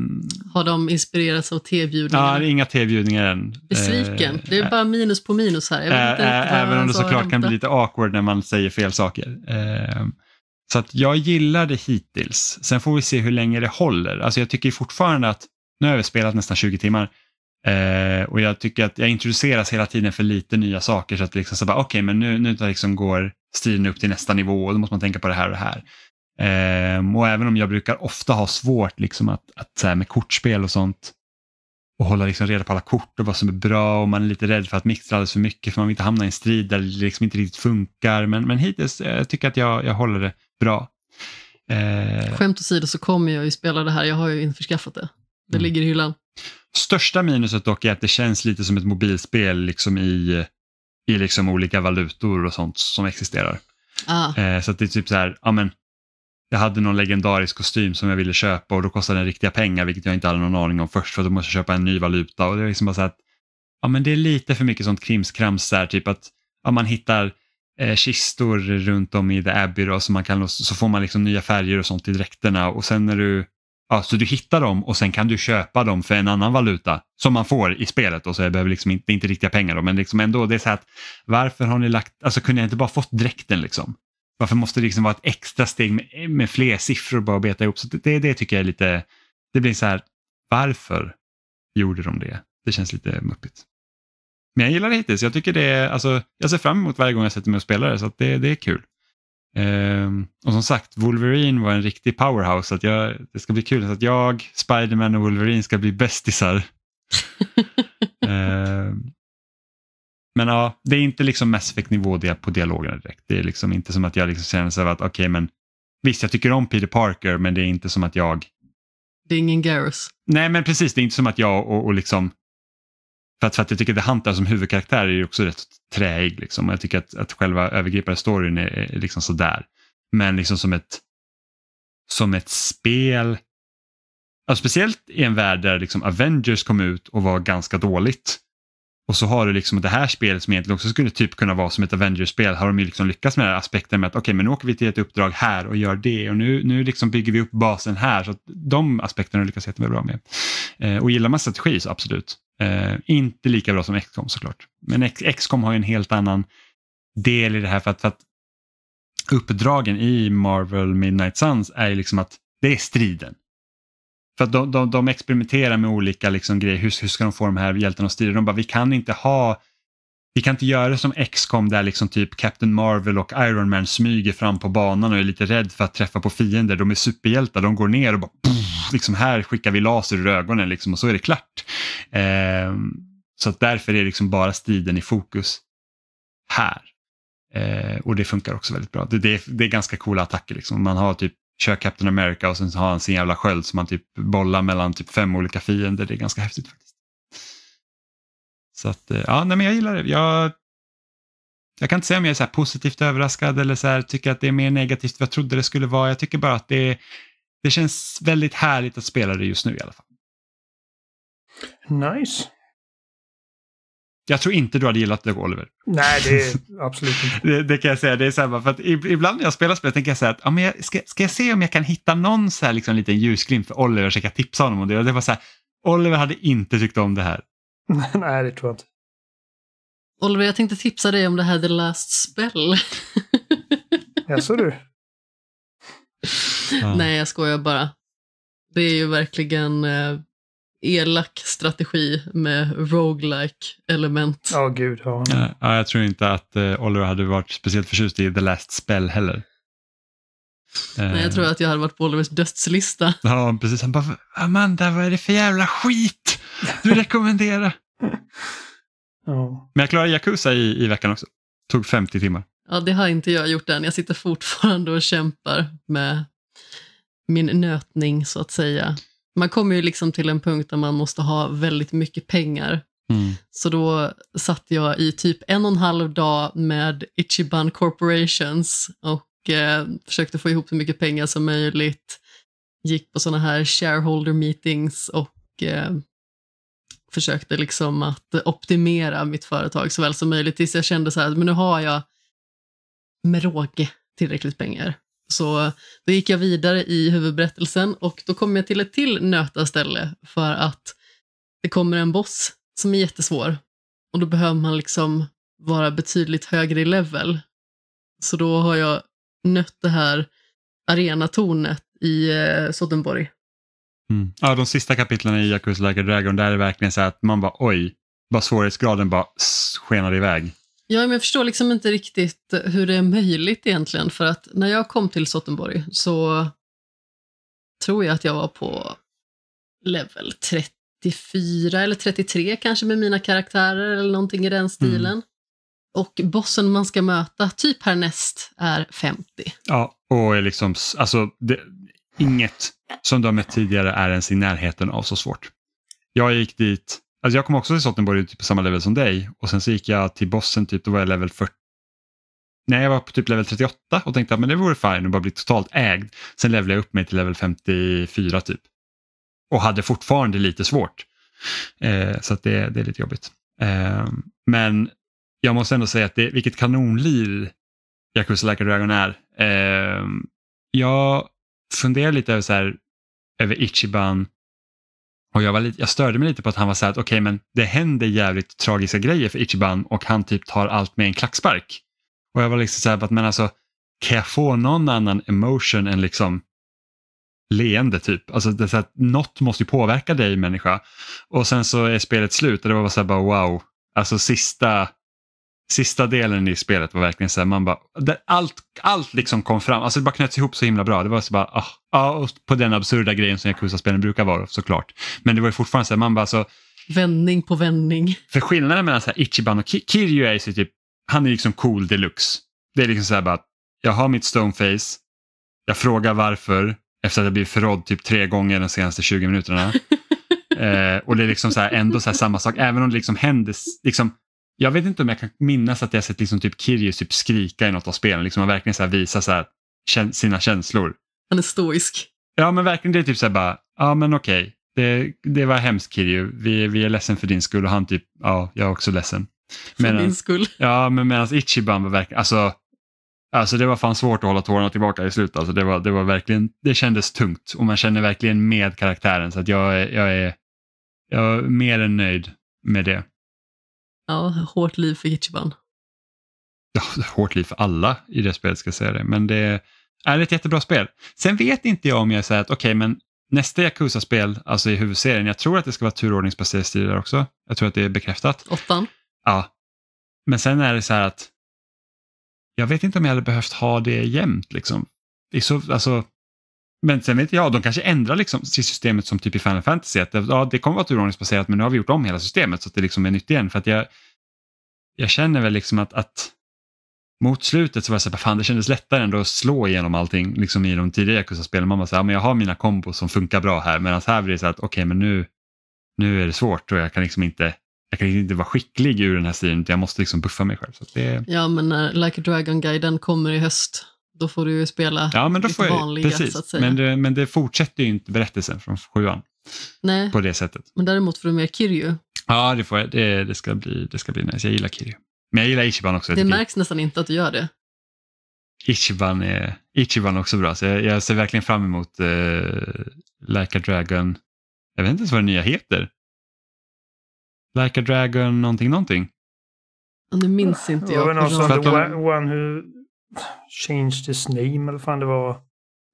har de inspirerats av tebjudningar? Ja, inga tebjudningar än. Besviken. Eh, det är bara minus på minus här. Eh, även om det såklart kan bli lite awkward när man säger fel saker. Ehm, så att jag gillar det hittills. Sen får vi se hur länge det håller. Alltså jag tycker fortfarande att, nu har jag spelat nästan 20 timmar, eh, och jag tycker att jag introduceras hela tiden för lite nya saker så att liksom så bara okej okay, men nu, nu liksom går striden upp till nästa nivå och då måste man tänka på det här och det här. Ehm, och även om jag brukar ofta ha svårt liksom att, att så här, med kortspel och sånt och hålla liksom reda på alla kort och vad som är bra och man är lite rädd för att mixtra alldeles för mycket för man vill inte hamna i en strid där det liksom inte riktigt funkar. Men, men hittills eh, tycker jag att jag, jag håller det bra. Eh... Skämt åsido så kommer jag ju spela det här, jag har ju införskaffat det. Det mm. ligger i hyllan. Största minuset dock är att det känns lite som ett mobilspel liksom i, i liksom olika valutor och sånt som existerar. Ah. Eh, så att det är typ så här, ja men jag hade någon legendarisk kostym som jag ville köpa och då kostade den riktiga pengar vilket jag inte hade någon aning om först för då måste jag köpa en ny valuta. Och det är liksom bara så att, ja men det är lite för mycket sånt krimskrams där, typ att ja, man hittar eh, kistor runt om i The Abbey då, så, man kan, så får man liksom nya färger och sånt i dräkterna och sen när du Ja, så du hittar dem och sen kan du köpa dem för en annan valuta som man får i spelet. Och så jag behöver liksom inte, inte riktiga pengar då, men liksom ändå det är så här att varför har ni lagt, alltså kunde jag inte bara fått dräkten liksom? Varför måste det liksom vara ett extra steg med, med fler siffror bara att beta ihop? Så det, det tycker jag är lite, det blir så här, varför gjorde de det? Det känns lite muppigt. Men jag gillar det hittills. Jag, tycker det är, alltså, jag ser fram emot varje gång jag sätter mig och spelar det, så det, det är kul. Ehm, och som sagt, Wolverine var en riktig powerhouse, så att jag, det ska bli kul. Så att jag, Spiderman och Wolverine ska bli bästisar. <laughs> ehm, men ja, det är inte liksom Mass Effect-nivå på dialogerna direkt. Det är liksom inte som att jag liksom känner så att okej, okay, men visst, jag tycker om Peter Parker, men det är inte som att jag... Det är ingen Garrus. Nej, men precis, det är inte som att jag och, och liksom... För att, för att jag tycker att Hunter som huvudkaraktär är ju också rätt träig. Liksom. Jag tycker att, att själva övergripande storyn är, är liksom sådär. Men liksom som ett, som ett spel, ja, speciellt i en värld där liksom Avengers kom ut och var ganska dåligt och så har du liksom det här spelet som egentligen också skulle typ kunna vara som ett Avengers-spel. Har de ju liksom lyckats med den här aspekten med att okej, okay, men nu åker vi till ett uppdrag här och gör det och nu, nu liksom bygger vi upp basen här. Så de aspekterna har lyckats jättebra med. Eh, och gillar man strategi så absolut. Eh, inte lika bra som XCOM såklart. Men XCOM har ju en helt annan del i det här för att, för att uppdragen i Marvel Midnight Suns är ju liksom att det är striden. För att de, de, de experimenterar med olika liksom grejer. Hur, hur ska de få de här hjältarna att styra? De bara, vi kan inte ha vi kan inte göra som X-com där liksom typ Captain Marvel och Iron Man smyger fram på banan och är lite rädd för att träffa på fiender. De är superhjältar, de går ner och bara pff, liksom här skickar vi laser ur ögonen liksom och så är det klart. Eh, så därför är liksom bara striden i fokus här. Eh, och det funkar också väldigt bra. Det, det, är, det är ganska coola attacker. Liksom. Man har typ kör Captain America och sen har han sin jävla sköld som han typ bollar mellan typ fem olika fiender. Det är ganska häftigt faktiskt. Så att, eh, ja, nej men jag gillar det. Jag, jag kan inte säga om jag är så positivt överraskad eller så här, tycker att det är mer negativt vad jag trodde det skulle vara. Jag tycker bara att det, det känns väldigt härligt att spela det just nu i alla fall. Nice. Jag tror inte du hade gillat det Oliver. Nej, det är <laughs> absolut inte. det, det, kan jag säga. Det är så samma, för att ibland när jag spelar spel tänker jag så här att ja, men jag, ska, ska jag se om jag kan hitta någon så här liksom liten ljusglimt för Oliver så jag kan tipsa honom om det. Och det var så här, Oliver hade inte tyckt om det här. <laughs> Nej, det tror jag inte. Oliver, jag tänkte tipsa dig om det här The Last Spell. <laughs> Jaså du? Nej, jag skojar bara. Det är ju verkligen eh, elak strategi med roguelike element. Ja, oh, gud. Ja. Eh, ja, jag tror inte att eh, Oliver hade varit speciellt förtjust i The Last Spell heller. Nej, jag eh. tror att jag hade varit på Olivers dödslista. Ja, precis. Han bara, Amanda, vad är det för jävla skit du rekommenderar? ja. Men jag klarade Yakuza i, i veckan också. Tog 50 timmar. Ja, det har inte jag gjort än. Jag sitter fortfarande och kämpar med min nötning så att säga man kommer ju liksom till en punkt där man måste ha väldigt mycket pengar. Mm. Så då satt jag i typ en och en halv dag med Ichiban Corporations och eh, försökte få ihop så mycket pengar som möjligt. Gick på sådana här shareholder meetings och eh, försökte liksom att optimera mitt företag så väl som möjligt tills jag kände så här, men nu har jag med råge tillräckligt pengar så då gick jag vidare i huvudberättelsen och då kom jag till ett till nötaställe för att det kommer en boss som är jättesvår och då behöver man liksom vara betydligt högre i level. Så då har jag nött det här arenatornet i eh, Mm. Ja, de sista kapitlen i Yakuza Like Dragon, där är det verkligen så att man bara oj, bara svårighetsgraden bara skenar iväg. Ja, men jag förstår liksom inte riktigt hur det är möjligt egentligen, för att när jag kom till Sottenborg så tror jag att jag var på level 34 eller 33 kanske med mina karaktärer eller någonting i den mm. stilen. Mm. Och bossen man ska möta, typ härnäst, är 50. Ja, och är liksom, alltså, det, inget som du har mött tidigare är ens i närheten av så svårt. Jag gick dit Alltså jag kom också till Sottenborg typ på samma level som dig och sen så gick jag till bossen, typ, då var jag level 40. Nej, jag var på typ level 38 och tänkte att men det vore fine att bara bli totalt ägd. Sen levlade jag upp mig till level 54 typ. Och hade fortfarande lite svårt. Eh, så att det, det är lite jobbigt. Eh, men jag måste ändå säga att det, vilket kanonlir Yakuza Like a Dragon är. Eh, jag funderar lite över, så här, över Ichiban och jag, var lite, jag störde mig lite på att han var så här att okej okay, men det händer jävligt tragiska grejer för Ichiban och han typ tar allt med en klackspark. Och jag var liksom så här att men alltså kan jag få någon annan emotion än liksom leende typ. Alltså det är så här, något måste ju påverka dig människa. Och sen så är spelet slut och det var bara så här bara wow. Alltså sista sista delen i spelet var verkligen så här, man bara, allt, allt liksom kom fram, alltså det bara knöts ihop så himla bra. Det var så bara, ah, ah, på den absurda grejen som Yakuza-spelen brukar vara såklart. Men det var ju fortfarande så här, man bara så... Alltså, vändning på vändning. För skillnaden mellan så här Ichiban och Ki Kiryu är ju typ, han är liksom cool deluxe. Det är liksom så här bara, jag har mitt stoneface, jag frågar varför efter att jag blivit förrådd typ tre gånger de senaste 20 minuterna. <laughs> eh, och det är liksom så här, ändå så här samma sak, även om det liksom händer, liksom, jag vet inte om jag kan minnas att jag sett liksom typ Kirjus typ skrika i något av spelen. Liksom han verkligen så visar så här, sina känslor. Han är stoisk. Ja men verkligen det är typ så här bara, ja men okej, det, det var hemskt Kirju, vi, vi är ledsen för din skull och han typ, ja jag är också ledsen. Medan, för din skull. <laughs> Ja men medan Ichiban var verkligen, alltså, alltså det var fan svårt att hålla tårarna tillbaka i slutet. Alltså det, var, det var verkligen, det kändes tungt och man känner verkligen med karaktären så att jag, jag är, jag är mer än nöjd med det. Ja, hårt liv för Ichiban. Ja, hårt liv för alla i det spelet ska jag säga det, men det är ett jättebra spel. Sen vet inte jag om jag säger att okej, okay, men nästa Yakuza-spel, alltså i huvudserien, jag tror att det ska vara turordningsbaserad stil där också. Jag tror att det är bekräftat. Åttan? Ja. Men sen är det så här att jag vet inte om jag hade behövt ha det jämt. Liksom. Det så, alltså, men sen vet jag, de kanske ändrar liksom till systemet som typ i Final Fantasy. Att, ja, det kommer vara turordningsbaserat men nu har vi gjort om hela systemet så att det liksom är nytt igen. För att jag, jag känner väl liksom att, att mot slutet så var jag så här, fan det kändes lättare ändå att slå igenom allting liksom i de tidigare Yakuza-spelen. Man var så här, ja, men jag har mina kombos som funkar bra här. Medan här blir det så här att okej okay, men nu, nu är det svårt och jag kan liksom inte jag kan inte vara skicklig ur den här stilen, jag måste liksom buffa mig själv. Så det... Ja, men när eh, Like a Dragon-guiden kommer i höst då får du ju spela ja, men då får jag, vanliga. Precis, så att säga. Men, det, men det fortsätter ju inte berättelsen från sjuan Nej. på det sättet. Men däremot får du mer Kiryu. Ja, det, får jag, det, det, ska bli, det ska bli nice. Jag gillar Kiryu. Men jag gillar Ichiban också. Det märks nästan inte att du gör det. Ichiban är, Ichiban är också bra, så jag, jag ser verkligen fram emot eh, Like a Dragon. Jag vet inte ens vad den nya heter. Like a Dragon någonting någonting. Nu minns inte jag. Det var någon som de... One Who Changed his name eller fan det var.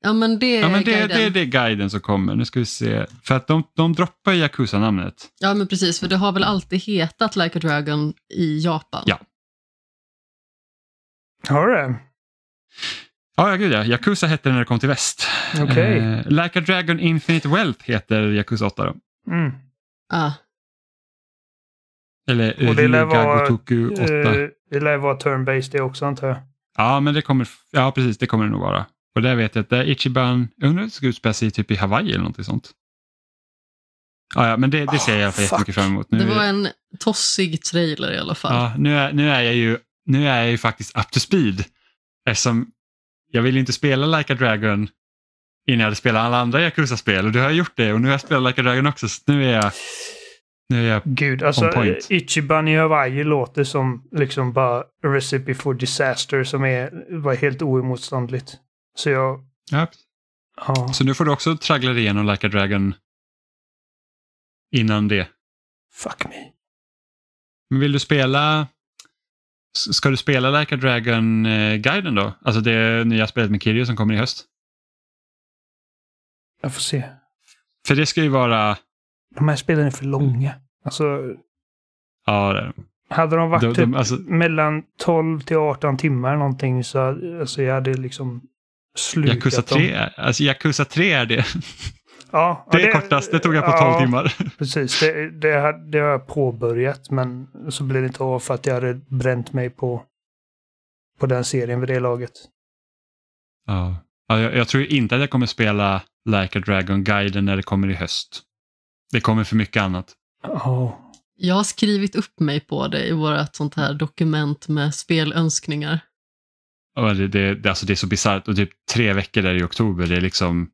Ja men det är ja, men det, guiden. Det, det, det är guiden som kommer. Nu ska vi se. För att de, de droppar Yakuza-namnet. Ja men precis, för det har väl alltid hetat Like a Dragon i Japan? Ja. Har det? Ja, ja gud ja. Yakuza hette det när det kom till väst. Okay. Eh, like a Dragon Infinite Wealth heter Yakuza 8 då. Mm. Ah. Eller Ryuga 8. Eh, det lär vara turn-based det också antar jag. Ja, men det kommer, ja, precis, det kommer det nog vara. Och där vet jag att det är Ichiban, jag undrar om det ska utspela sig typ i Hawaii eller något sånt. Ja, ja men det, det ser jag i alla fall oh, jättemycket fram emot. Nu det var en tossig trailer i alla fall. Ja, nu är, nu är jag ju nu är jag ju faktiskt up to speed. Eftersom jag ville inte spela Like a Dragon innan jag hade spelat alla andra Yakuza-spel och du har gjort det och nu har jag spelat Like a Dragon också så nu är jag nu är Gud, alltså point. Ichiban i Hawaii låter som liksom bara Recipe for Disaster som är var helt oemotståndligt. Så jag... Ja. ja. Så nu får du också traggla dig igenom Like a Dragon innan det. Fuck me. Men vill du spela... Ska du spela Like a Dragon-guiden eh, då? Alltså det nya spelet med Kirio som kommer i höst? Jag får se. För det ska ju vara de här spelen är för långa. Alltså, ja, det är hade de varit de, de, typ alltså, typ mellan 12 till 18 timmar någonting så alltså, jag hade liksom slukat Yakuza 3, dem. Alltså Yakuza 3 är det. <laughs> Ja, det är det, kortast, det tog jag på ja, 12 timmar. <laughs> Precis, det, det, det har jag påbörjat men så blev det inte av för att jag hade bränt mig på, på den serien vid det laget. Ja, jag, jag tror inte att jag kommer spela Like a Dragon-guiden när det kommer i höst. Det kommer för mycket annat. Oh. Jag har skrivit upp mig på det i vårt sånt här dokument med spelönskningar. det, det, det, alltså det är så bisarrt och typ tre veckor där i oktober, det är liksom...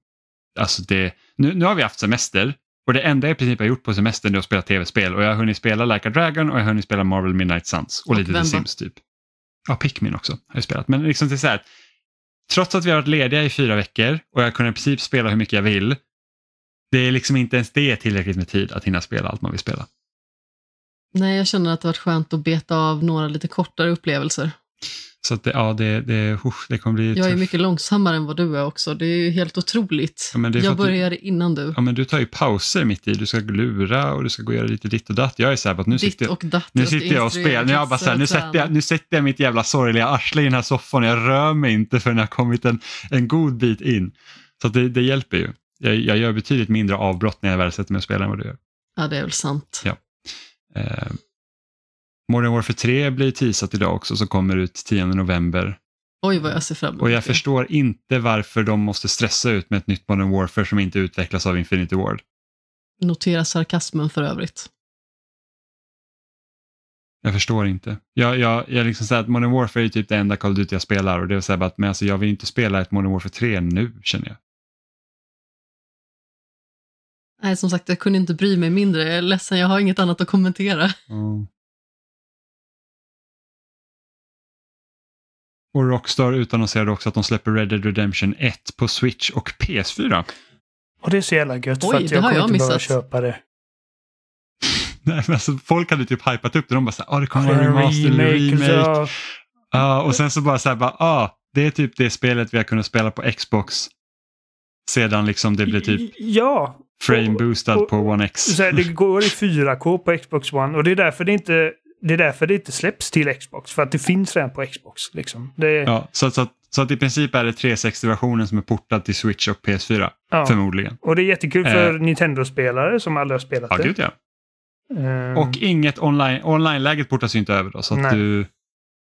Alltså det, nu, nu har vi haft semester och det enda jag i princip har gjort på semestern är att spela tv-spel och jag har hunnit spela Like a Dragon och jag har hunnit spela Marvel Midnight Suns och, och lite The Sims typ. Ja, Pikmin också har jag spelat. Men liksom det är så här, trots att vi har varit lediga i fyra veckor och jag kunde i princip spela hur mycket jag vill det är liksom inte ens det tillräckligt med tid att hinna spela allt man vill spela. Nej, jag känner att det har varit skönt att beta av några lite kortare upplevelser. Så att det, ja, det, det, usch, det kommer bli Jag tufft. är mycket långsammare än vad du är också. Det är ju helt otroligt. Ja, jag började du, innan du. Ja, men du tar ju pauser mitt i. Du ska lura och du ska gå och göra lite ditt och datt. Jag är så här, att nu sitter, och datt, nu sitter jag och spelar. Jag bara så här, nu, sätter jag, nu sätter jag mitt jävla sorgliga arsle i den här soffan. Jag rör mig inte förrän jag kommit en, en god bit in. Så det, det hjälper ju jag, jag gör betydligt mindre avbrott när jag väl sätter mig och spelar än vad du gör. Ja, det är väl sant. Ja. Eh, Modern Warfare 3 blir teasat idag också, som kommer ut 10 november. Oj, vad jag ser fram emot Och jag förstår inte varför de måste stressa ut med ett nytt Modern Warfare som inte utvecklas av Infinity Ward. Notera sarkasmen för övrigt. Jag förstår inte. Jag, jag, jag liksom säger att Modern Warfare är typ det enda Call of Duty jag spelar och det är så här bara att men alltså jag vill inte spela ett Modern Warfare 3 nu känner jag. Nej, som sagt, jag kunde inte bry mig mindre. Jag är ledsen, jag har inget annat att kommentera. Mm. Och Rockstar utannonserade också att de släpper Red Dead Redemption 1 på Switch och PS4. Och det är så jävla gött Oj, för att jag kommer jag inte missat. behöva köpa det. <laughs> Nej, men alltså, folk hade typ hypat upp det. De bara så här, ah, det kommer en remaster, remake. remake. Ja. Uh, och sen så bara så här, bara, ah, det är typ det spelet vi har kunnat spela på Xbox sedan liksom det blev typ... Ja, Frame-boostad på One X. Så här, det <laughs> går i 4K på Xbox One och det är därför det inte det är därför det inte släpps till Xbox, för att det finns redan på Xbox. Liksom. Det... Ja, så, så, så att i princip är det 360-versionen som är portad till Switch och PS4, ja. förmodligen. Och det är jättekul för eh... Nintendo-spelare som aldrig har spelat ja, det. Gud, ja. Um... Och inget online, online-läget portas ju inte över då, så, du,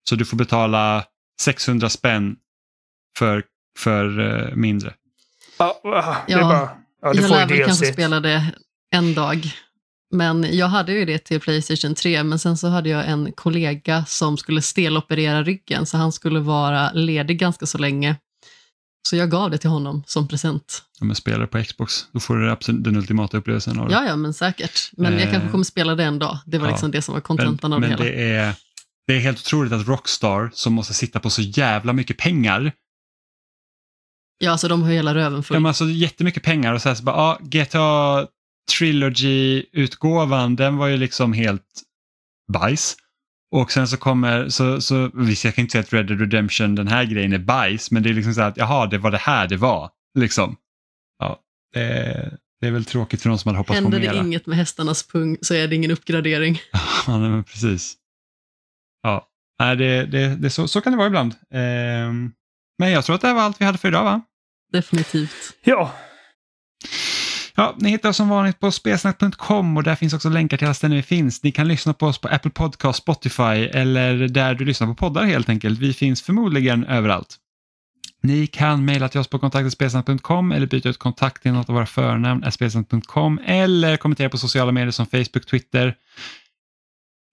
så du får betala 600 spänn för, för uh, mindre. Ja, det är bara... Ja, du jag får lär väl kanske spela det en dag. Men jag hade ju det till Playstation 3, men sen så hade jag en kollega som skulle steloperera ryggen, så han skulle vara ledig ganska så länge. Så jag gav det till honom som present. Ja, men spelar på Xbox, då får du absolut, den ultimata upplevelsen av det. Ja, ja, men säkert. Men eh, jag kanske eh, kommer spela det en dag. Det var ja, liksom det som var kontentan av men det hela. Det är, det är helt otroligt att Rockstar, som måste sitta på så jävla mycket pengar, Ja, alltså de har hela röven full. De har så jättemycket pengar och så här så bara, ja, GTA Trilogy-utgåvan, den var ju liksom helt bajs. Och sen så kommer, så, så, visst jag kan inte säga att Red Dead Redemption, den här grejen är bajs, men det är liksom så här att jaha, det var det här det var. Liksom. Ja, det, det är väl tråkigt för de som hade hoppats Händer på mera. Händer det inget med hästarnas pung så är det ingen uppgradering. <laughs> ja, men precis. Ja, det, det, det, så, så kan det vara ibland. Ehm, men jag tror att det här var allt vi hade för idag, va? Definitivt. Ja. Ja, ni hittar oss som vanligt på spelsnack.com och där finns också länkar till alla ställen vi finns. Ni kan lyssna på oss på Apple Podcast, Spotify eller där du lyssnar på poddar helt enkelt. Vi finns förmodligen överallt. Ni kan mejla till oss på kontaktspelsnack.com eller byta ut kontakt till något av våra förnamn, spelsnack.com eller kommentera på sociala medier som Facebook, Twitter,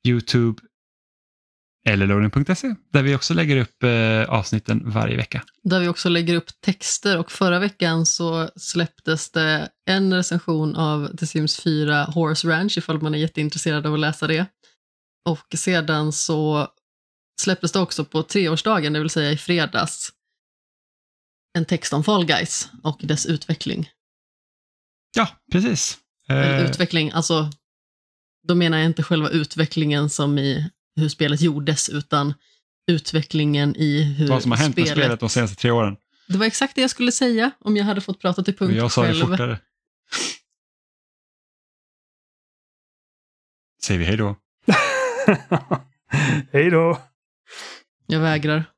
YouTube, eller loading.se där vi också lägger upp eh, avsnitten varje vecka. Där vi också lägger upp texter och förra veckan så släpptes det en recension av The Sims 4 Horse Ranch ifall man är jätteintresserad av att läsa det. Och sedan så släpptes det också på treårsdagen, det vill säga i fredags, en text om Fall Guys och dess utveckling. Ja, precis. eh... utveckling, alltså då menar jag inte själva utvecklingen som i hur spelet gjordes, utan utvecklingen i hur Vad som har hänt spelet... med spelet de senaste tre åren. Det var exakt det jag skulle säga om jag hade fått prata till punkt jag själv. Jag sa det fortare. <laughs> Säger vi hej då? <laughs> hej då! Jag vägrar.